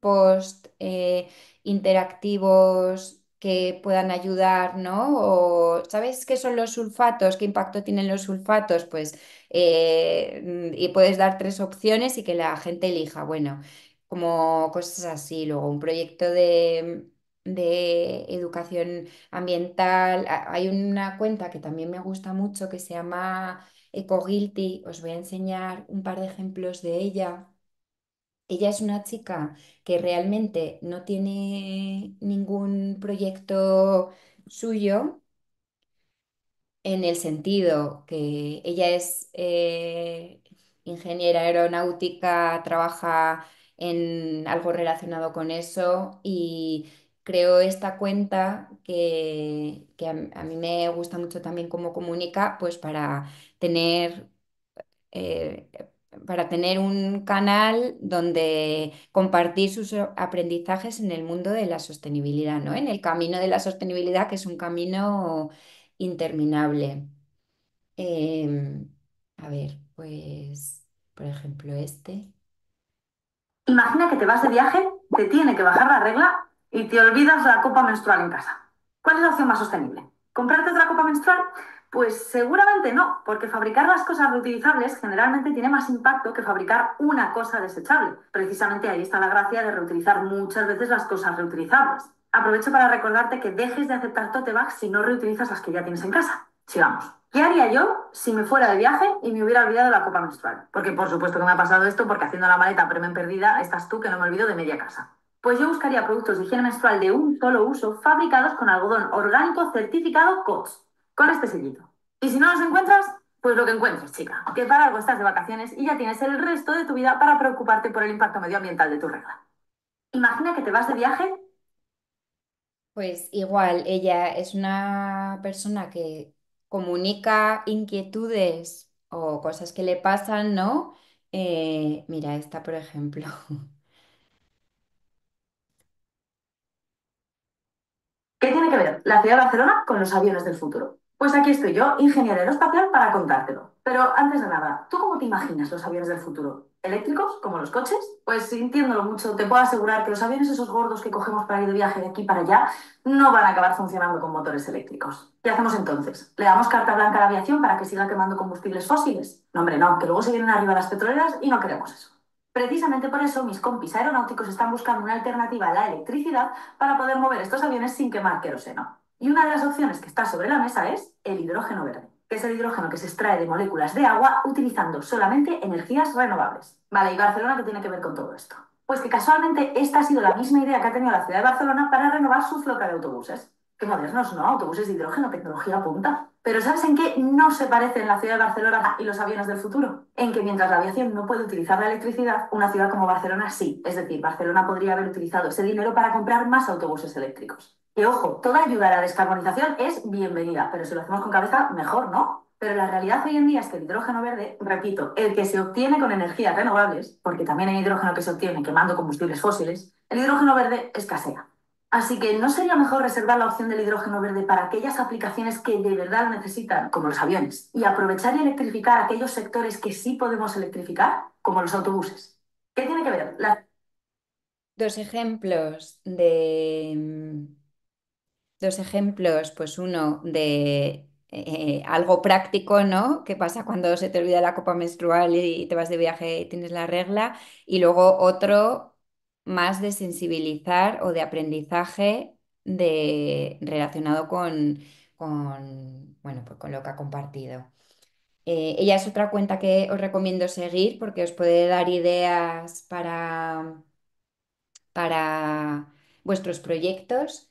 post eh, interactivos que puedan ayudar, ¿no? O, ¿sabes qué son los sulfatos? ¿Qué impacto tienen los sulfatos? Pues, eh, mm, y puedes dar tres opciones y que la gente elija, bueno, como cosas así. Luego, un proyecto de de educación ambiental. Hay una cuenta que también me gusta mucho que se llama guilty Os voy a enseñar un par de ejemplos de ella. Ella es una chica que realmente no tiene ningún proyecto suyo en el sentido que ella es eh, ingeniera aeronáutica, trabaja en algo relacionado con eso y Creo esta cuenta que, a, mí me gusta mucho también cómo comunica, pues para tener, eh, para tener un canal donde compartir sus aprendizajes en el mundo de la sostenibilidad, ¿no? En el camino de la sostenibilidad, que es un camino interminable. Em, a ver, pues, por ejemplo, este. Imagina que te vas de viaje, te tiene que bajar la regla y te olvidas la copa menstrual en casa. ¿Cuál es la opción más sostenible? ¿Comprarte otra copa menstrual? Pues seguramente no, porque fabricar las cosas reutilizables generalmente tiene más impacto que fabricar una cosa desechable. Precisamente ahí está la gracia de reutilizar muchas veces las cosas reutilizables. Aprovecho para recordarte que dejes de aceptar tote bags si no reutilizas las que ya tienes en casa. Sigamos. ¿Qué haría yo si me fuera de viaje y me hubiera olvidado la copa menstrual? Porque por supuesto que me ha pasado esto, porque haciendo la maleta premen perdida estás tú que no me olvido de media casa. Pues yo buscaría productos de higiene menstrual de un solo uso fabricados con algodón orgánico certificado COTS, con este sellito. Y si no los encuentras, pues lo que encuentres, chica, que para algo estás de vacaciones y ya tienes el resto de tu vida para preocuparte por el impacto medioambiental de tu regla. Imagina que te vas de viaje. Pues igual, ella es una persona que comunica inquietudes o cosas que le pasan, ¿no? Eh, mira, esta, por ejemplo. <laughs> ¿Qué tiene que ver la ciudad de Barcelona con los aviones del futuro? Pues aquí estoy yo, ingeniero aeroespacial, para contártelo. Pero antes de nada, ¿tú cómo te imaginas los aviones del futuro? ¿Eléctricos, como los coches? Pues sintiéndolo mucho, te puedo asegurar que los aviones esos gordos que cogemos para ir de viaje de aquí para allá no van a acabar funcionando con motores eléctricos. ¿Qué hacemos entonces? ¿Le damos carta blanca a la aviación para que siga quemando combustibles fósiles? No, hombre, no, que luego se vienen arriba las petroleras y no queremos eso. Precisamente por eso mis compis aeronáuticos están buscando una alternativa a la electricidad para poder mover estos aviones sin quemar queroseno. Y una de las opciones que está sobre la mesa es el hidrógeno verde, que es el hidrógeno que se extrae de moléculas de agua utilizando solamente energías renovables. Vale, ¿y Barcelona qué tiene que ver con todo esto? Pues que casualmente esta ha sido la misma idea que ha tenido la ciudad de Barcelona para renovar su flota de autobuses. Qué modernos, ¿no? Autobuses de hidrógeno, tecnología punta. Pero ¿sabes en qué no se parecen la ciudad de Barcelona y los aviones del futuro? En que mientras la aviación no puede utilizar la electricidad, una ciudad como Barcelona sí. Es decir, Barcelona podría haber utilizado ese dinero para comprar más autobuses eléctricos. Que ojo, toda ayuda a la descarbonización es bienvenida, pero si lo hacemos con cabeza, mejor, ¿no? Pero la realidad hoy en día es que el hidrógeno verde, repito, el que se obtiene con energías renovables, porque también hay hidrógeno que se obtiene quemando combustibles fósiles, el hidrógeno verde escasea. Así que no sería mejor reservar la opción del hidrógeno verde para aquellas aplicaciones que de verdad necesitan, como los aviones, y aprovechar y electrificar aquellos sectores que sí podemos electrificar, como los autobuses. ¿Qué tiene que ver? Dos ejemplos de... Dos ejemplos, pues uno de eh, eh, algo práctico, ¿no? ¿Qué pasa cuando se te olvida la copa menstrual y te vas de viaje y tienes la regla? Y luego otro más de sensibilizar o de aprendizaje de, relacionado con, bueno, pues con lo que ha compartido. Eh, ella es otra cuenta que os recomiendo seguir porque os puede dar ideas para, para vuestros proyectos.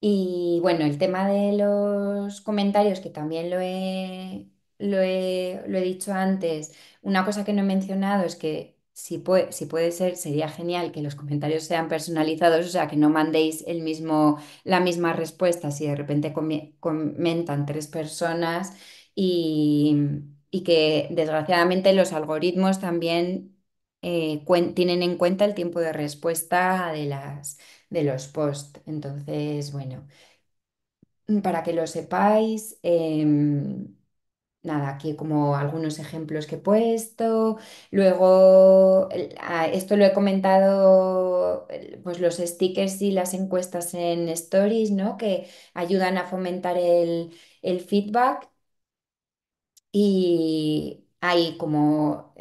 Y bueno, el tema de los comentarios, que también lo he, he, lo he dicho antes, una cosa que no he mencionado es que si puede, ser, sería genial que los comentarios sean personalizados, o sea, que no mandéis el mismo, la misma respuesta si de repente comentan tres personas y, que desgraciadamente los algoritmos también eh, tienen en cuenta el tiempo de respuesta de, las, de los posts. Entonces, bueno, para que lo sepáis. Em, nada, aquí como algunos ejemplos que he puesto. Luego, esto lo he comentado, pues los stickers y las encuestas en stories, ¿no? Que ayudan a fomentar el, feedback. Y hay como,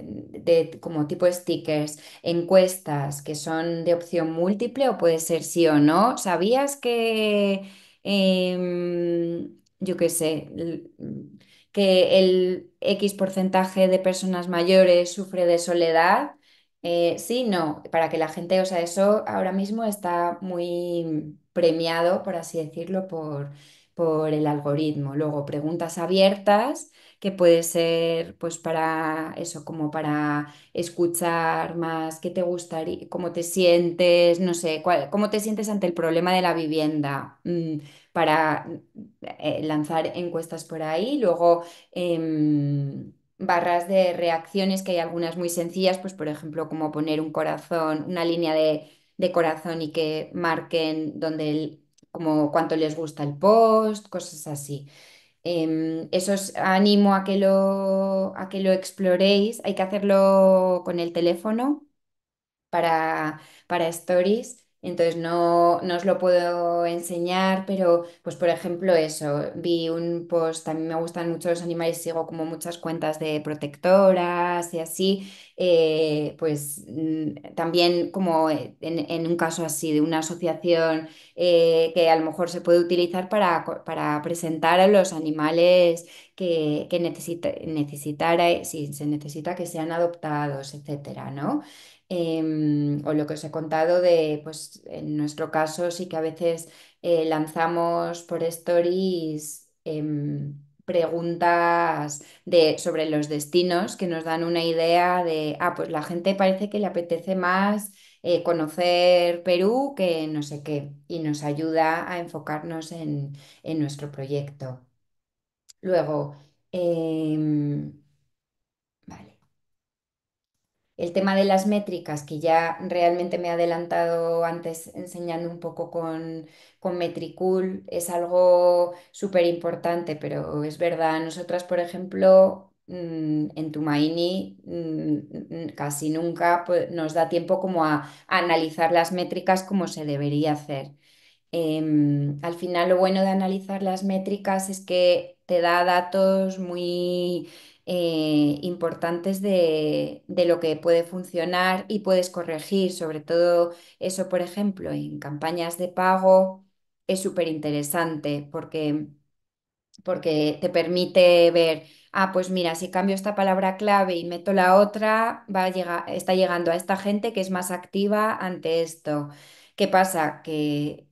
como tipo de stickers, encuestas que son de opción múltiple o puede ser sí o no. ¿Sabías que... Em, yo qué sé, que el X porcentaje de personas mayores sufre de soledad. Eh, sí, no, para que la gente, o sea, eso ahora mismo está muy premiado, por así decirlo, por, por el algoritmo. Luego, preguntas abiertas, que puede ser pues para eso, como para escuchar más, qué te gustaría, cómo te sientes, no sé, cuál, cómo te sientes ante el problema de la vivienda, mm, para eh, lanzar encuestas por ahí. Luego, em, barras de reacciones, que hay algunas muy sencillas, pues por ejemplo, como poner un corazón, una línea de, corazón y que marquen donde el, como cuánto les gusta el post, cosas así. Em, eso os animo a que, lo, a que lo exploréis. Hay que hacerlo con el teléfono para, para stories. Entonces no, os lo puedo enseñar, pero pues por ejemplo eso, vi un post, también me gustan mucho los animales, sigo como muchas cuentas de protectoras y así, eh, pues mm, también como en, un caso así de una asociación eh, que a lo mejor se puede utilizar para, presentar a los animales que, necesitara, eh, si se necesita que sean adoptados, etcétera, ¿no? Em, o lo que os he contado de, pues en nuestro caso sí que a veces eh, lanzamos por stories em, preguntas de, sobre los destinos que nos dan una idea de, ah, pues la gente parece que le apetece más eh, conocer Perú que no sé qué, y nos ayuda a enfocarnos en, en nuestro proyecto. Luego, em, el tema de las métricas, que ya realmente me he adelantado antes enseñando un poco con, con Metricool, es algo súper importante, pero es verdad, nosotras, por ejemplo, mm, en Tumaini mm, mm, casi nunca pues, nos da tiempo como a, analizar las métricas como se debería hacer. Em, al final lo bueno de analizar las métricas es que te da datos muy eh, importantes de, lo que puede funcionar y puedes corregir, sobre todo eso, por ejemplo, en campañas de pago es súper interesante porque, porque te permite ver, ah, pues mira, si cambio esta palabra clave y meto la otra, va a llegar, está llegando a esta gente que es más activa ante esto. ¿Qué pasa? Que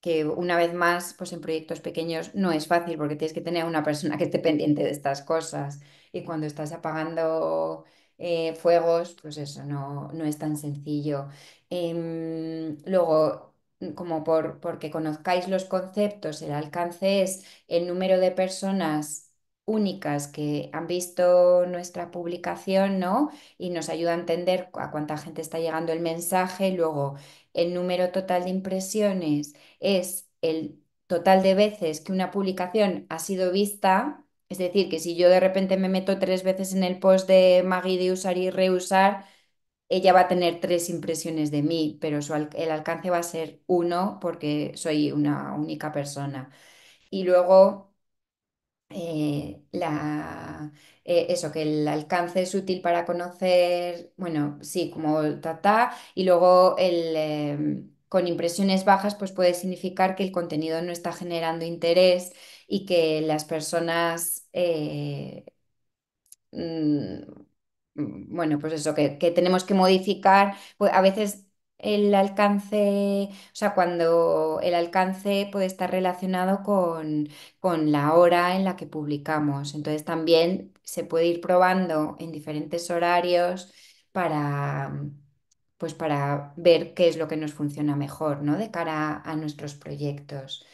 que una vez más, pues en proyectos pequeños no es fácil porque tienes que tener una persona que esté pendiente de estas cosas y cuando estás apagando eh, fuegos, pues eso no, es tan sencillo. Em, luego, mm, como por, porque conozcáis los conceptos, el alcance es el número de personas únicas que han visto nuestra publicación, ¿no? Y nos ayuda a entender a cuánta gente está llegando el mensaje. Luego, el número total de impresiones es el total de veces que una publicación ha sido vista es decir, que si yo de repente me meto tres veces en el post de Maggie de usar y reusar, ella va a tener tres impresiones de mí, pero el alcance va a ser uno porque soy una única persona. Y luego, eh, la, eh, eso, que el alcance es útil para conocer, bueno, sí, como tata, y luego em, con impresiones bajas, pues puede significar que el contenido no está generando interés y que las personas, eh, mm, bueno, pues eso, que, tenemos que modificar, pues a veces el alcance, o sea, cuando el alcance puede estar relacionado con, con, la hora en la que publicamos. Entonces también se puede ir probando en diferentes horarios para, pues para ver qué es lo que nos funciona mejor, ¿no? De cara a nuestros proyectos.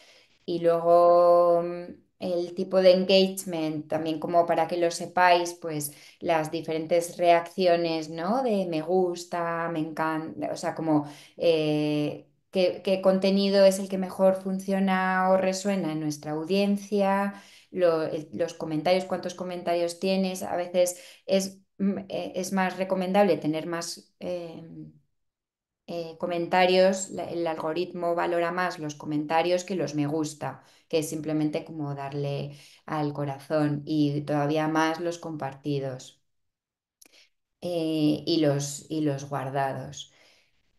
Y luego mm, el tipo de engagement, también como para que lo sepáis, pues las diferentes reacciones, ¿no? De me gusta, me encanta, o sea, como eh, qué, contenido es el que mejor funciona o resuena en nuestra audiencia, los comentarios, cuántos comentarios tienes, a veces es, mm, eh, es más recomendable tener más... Em, eh, comentarios, el algoritmo valora más los comentarios que los me gusta, que es simplemente como darle al corazón y todavía más los compartidos eh, y, los, y, los, guardados.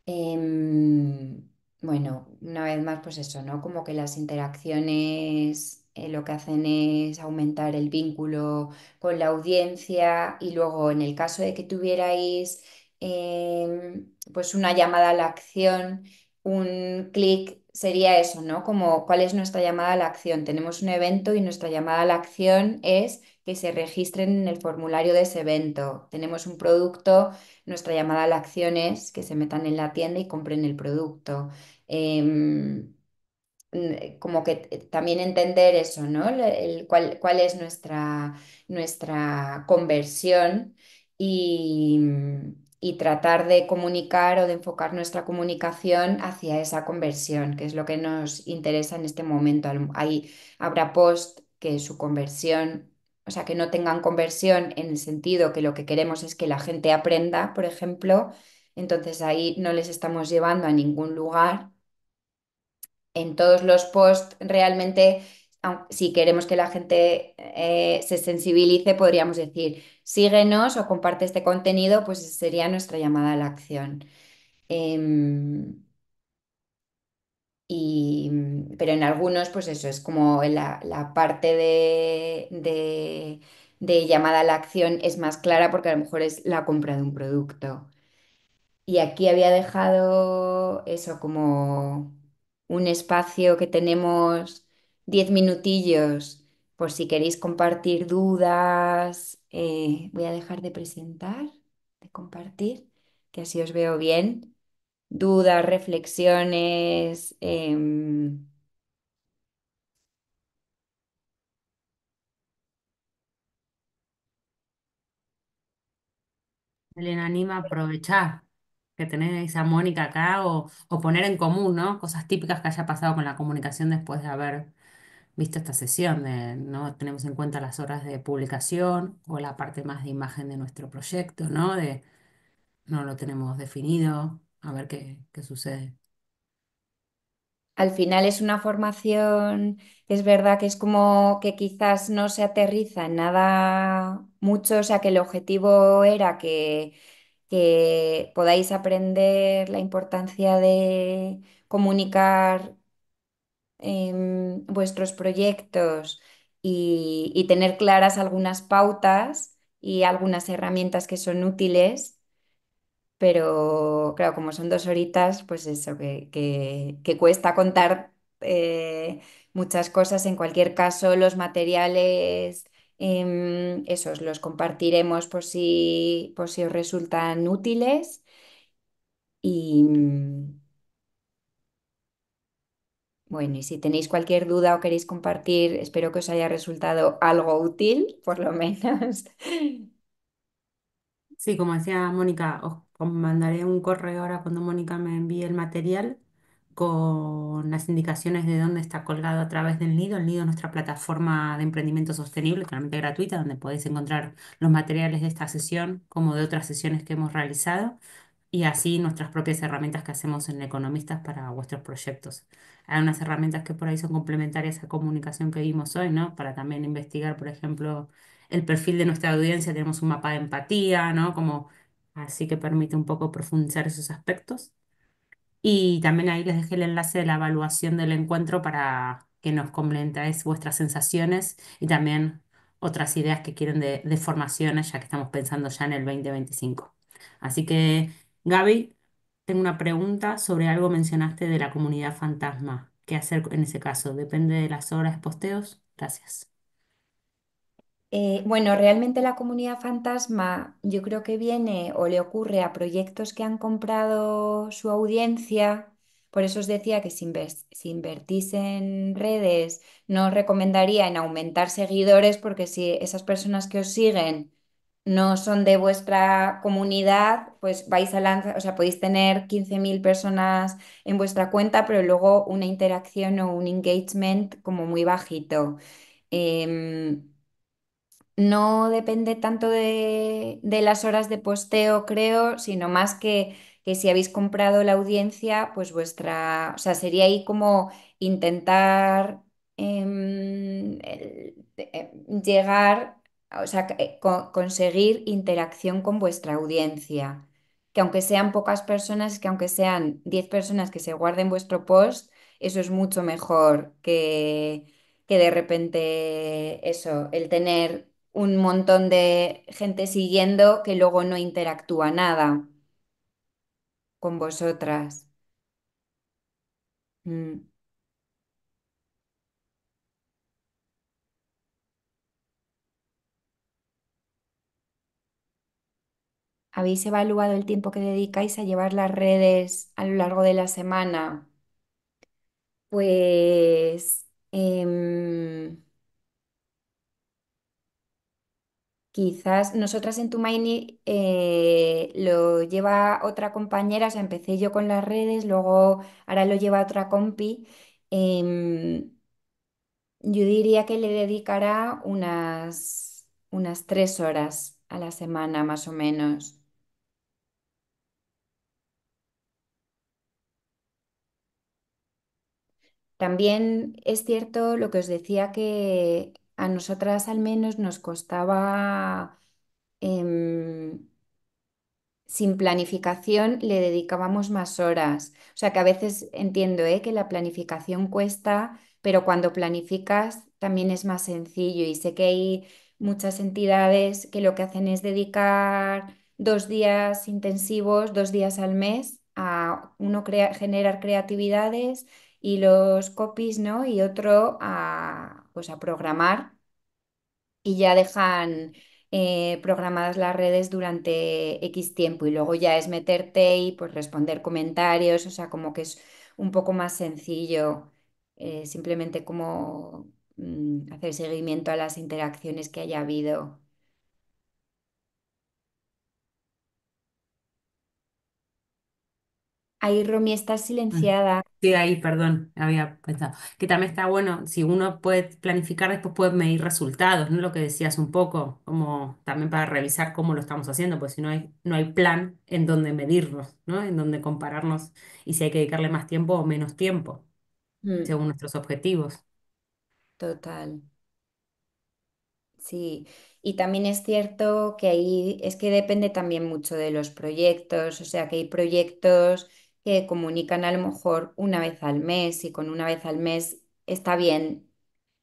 Em, bueno, una vez más, pues eso, ¿no? Como que las interacciones eh, lo que hacen es aumentar el vínculo con la audiencia y luego en el caso de que tuvierais em, pues una llamada a la acción, un clic, sería eso, ¿no? Como cuál es nuestra llamada a la acción. Tenemos un evento y nuestra llamada a la acción es que se registren en el formulario de ese evento. Tenemos un producto, nuestra llamada a la acción es que se metan en la tienda y compren el producto. Em, mm, como que también entender eso, ¿no? cuál, cuál, es nuestra, nuestra conversión y, y tratar de comunicar o de enfocar nuestra comunicación hacia esa conversión, que es lo que nos interesa en este momento. Ahí habrá post que su conversión, o sea, que no tengan conversión en el sentido que lo que queremos es que la gente aprenda, por ejemplo, entonces ahí no les estamos llevando a ningún lugar. En todos los posts realmente si queremos que la gente eh, se sensibilice, podríamos decir, síguenos o comparte este contenido, pues sería nuestra llamada a la acción. Em, pero en algunos, pues eso es como la, parte de, de, llamada a la acción es más clara porque a lo mejor es la compra de un producto. Y aquí había dejado eso como un espacio que tenemos 10 minutillos por si queréis compartir dudas, eh, voy a dejar de presentar, de compartir, que así os veo bien. Dudas, reflexiones. Em, Elena, anima a aprovechar que tenéis a Mónica acá o, o, poner en común, ¿no? Cosas típicas que haya pasado con la comunicación después de haber visto esta sesión, ¿no? Tenemos en cuenta las horas de publicación o la parte más de imagen de nuestro proyecto, ¿no? De no lo tenemos definido, a ver qué, sucede. Al final es una formación, es verdad que es como que quizás no se aterriza en nada mucho, o sea que el objetivo era que, que podáis aprender la importancia de comunicar Em, vuestros proyectos y, tener claras algunas pautas y algunas herramientas que son útiles. Pero claro, como son dos horitas, pues eso, que, que, cuesta contar eh, muchas cosas. En cualquier caso, los materiales, em, esos los compartiremos por si, por si os resultan útiles. Y, bueno, y si tenéis cualquier duda o queréis compartir, espero que os haya resultado algo útil, por lo <laughs> menos. Sí, como decía Mónica, os mandaré un correo ahora cuando Mónica me envíe el material con las indicaciones de dónde está colgado a través del Nido. El Nido es nuestra plataforma de emprendimiento sostenible, totalmente gratuita, donde podéis encontrar los materiales de esta sesión como de otras sesiones que hemos realizado y así nuestras propias herramientas que hacemos en Economistas para vuestros proyectos. Hay unas herramientas que por ahí son complementarias a comunicación que vimos hoy, ¿no? Para también investigar, por ejemplo, el perfil de nuestra audiencia, tenemos un mapa de empatía, ¿no? Como, así que permite un poco profundizar esos aspectos. Y también ahí les dejé el enlace de la evaluación del encuentro para que nos comentáis vuestras sensaciones y también otras ideas que quieren de, de formaciones, ya que estamos pensando ya en el 2025. Así que Gaby, tengo una pregunta sobre algo mencionaste de la comunidad fantasma. ¿Qué hacer en ese caso? ¿Depende de las horas posteos? Gracias. Eh, bueno, realmente la comunidad fantasma yo creo que viene o le ocurre a proyectos que han comprado su audiencia. Por eso os decía que si, si invertís en redes, no os recomendaría en aumentar seguidores porque si esas personas que os siguen no son de vuestra comunidad, pues vais a lanzar, o sea, podéis tener 15.000 personas en vuestra cuenta, pero luego una interacción o un engagement como muy bajito. Em, no depende tanto de, las horas de posteo, creo, sino más que, si habéis comprado la audiencia, pues vuestra, o sea, sería ahí como intentar em, eh, llegar o sea, eh, conseguir interacción con vuestra audiencia. Que aunque sean pocas personas, que aunque sean 10 personas que se guarden vuestro post, eso es mucho mejor que, que de repente eso, el tener un montón de gente siguiendo que luego no interactúa nada con vosotras. Mm. ¿Habéis evaluado el tiempo que dedicáis a llevar las redes a lo largo de la semana? Pues em, quizás nosotras en Tumaini eh, lo lleva otra compañera, o sea, empecé yo con las redes, luego ahora lo lleva otra compi. Em, yo diría que le dedicará unas, unas tres horas a la semana, más o menos. También es cierto lo que os decía que a nosotras al menos nos costaba, em, sin planificación le dedicábamos más horas. O sea que a veces entiendo, ¿eh? que la planificación cuesta, pero cuando planificas también es más sencillo y sé que hay muchas entidades que lo que hacen es dedicar dos días intensivos, dos días al mes a uno generar creatividades y los copies, ¿no? Y otro a, pues a programar y ya dejan eh, programadas las redes durante X tiempo y luego ya es meterte y pues responder comentarios, o sea, como que es un poco más sencillo, eh, simplemente como mm, hacer seguimiento a las interacciones que haya habido. Ahí, Romy, está mm. silenciada. Sí, ahí, perdón, había pensado. Que también está bueno, si uno puede planificar, después puede medir resultados, ¿no? Lo que decías un poco, como también para revisar cómo lo estamos haciendo, porque si no hay, no hay plan en donde medirnos, ¿no? En donde compararnos y si hay que dedicarle más tiempo o menos tiempo, mm. según nuestros objetivos. total. Sí, y también es cierto que ahí es que depende también mucho de los proyectos, o sea que hay proyectos que comunican a lo mejor una vez al mes y con una vez al mes está bien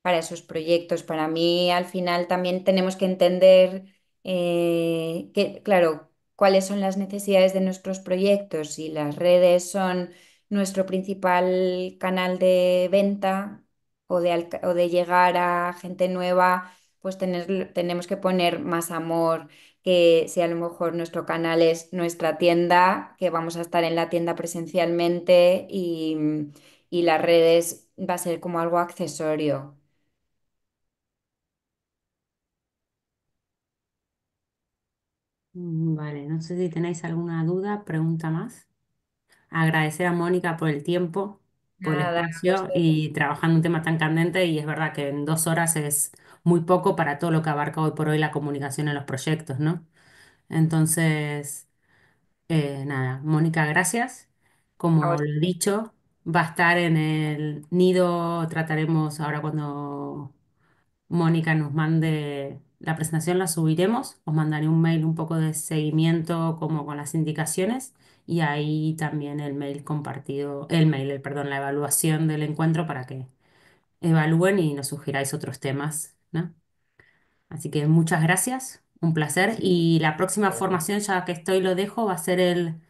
para esos proyectos. Para mí al final también tenemos que entender eh, que, claro, cuáles son las necesidades de nuestros proyectos y las redes son nuestro principal canal de venta o de, o de llegar a gente nueva, pues tenemos que poner más amor, que si a lo mejor nuestro canal es nuestra tienda, que vamos a estar en la tienda presencialmente y, las redes va a ser como algo accesorio. Mm, vale, no sé si tenéis alguna duda, pregunta más. Agradecer a Mónica por el tiempo, por el pues, y trabajando un tema tan candente y es verdad que en dos horas es muy poco para todo lo que abarca hoy por hoy la comunicación en los proyectos, ¿no? Entonces, eh, nada, Mónica, gracias. Como lo he dicho, va a estar en el nido, trataremos ahora cuando Mónica nos mande la presentación, la subiremos, os mandaré un mail un poco de seguimiento como con las indicaciones y ahí también el mail compartido, el mail, perdón, la evaluación del encuentro para que evalúen y nos sugiráis otros temas Así que muchas gracias, un placer. Y la próxima formación, ya que estoy, lo dejo, va a ser el,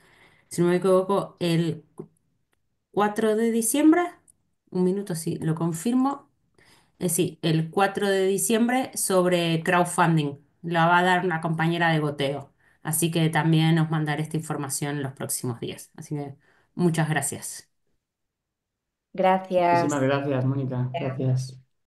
si no me equivoco, el 4 de diciembre. Un minuto, sí, lo confirmo. Eh, sí, el 4 de diciembre sobre crowdfunding. La va a dar una compañera de goteo. Así que también os mandaré esta información en los próximos días. Así que muchas gracias. Gracias. Muchísimas gracias, Mónica. Gracias.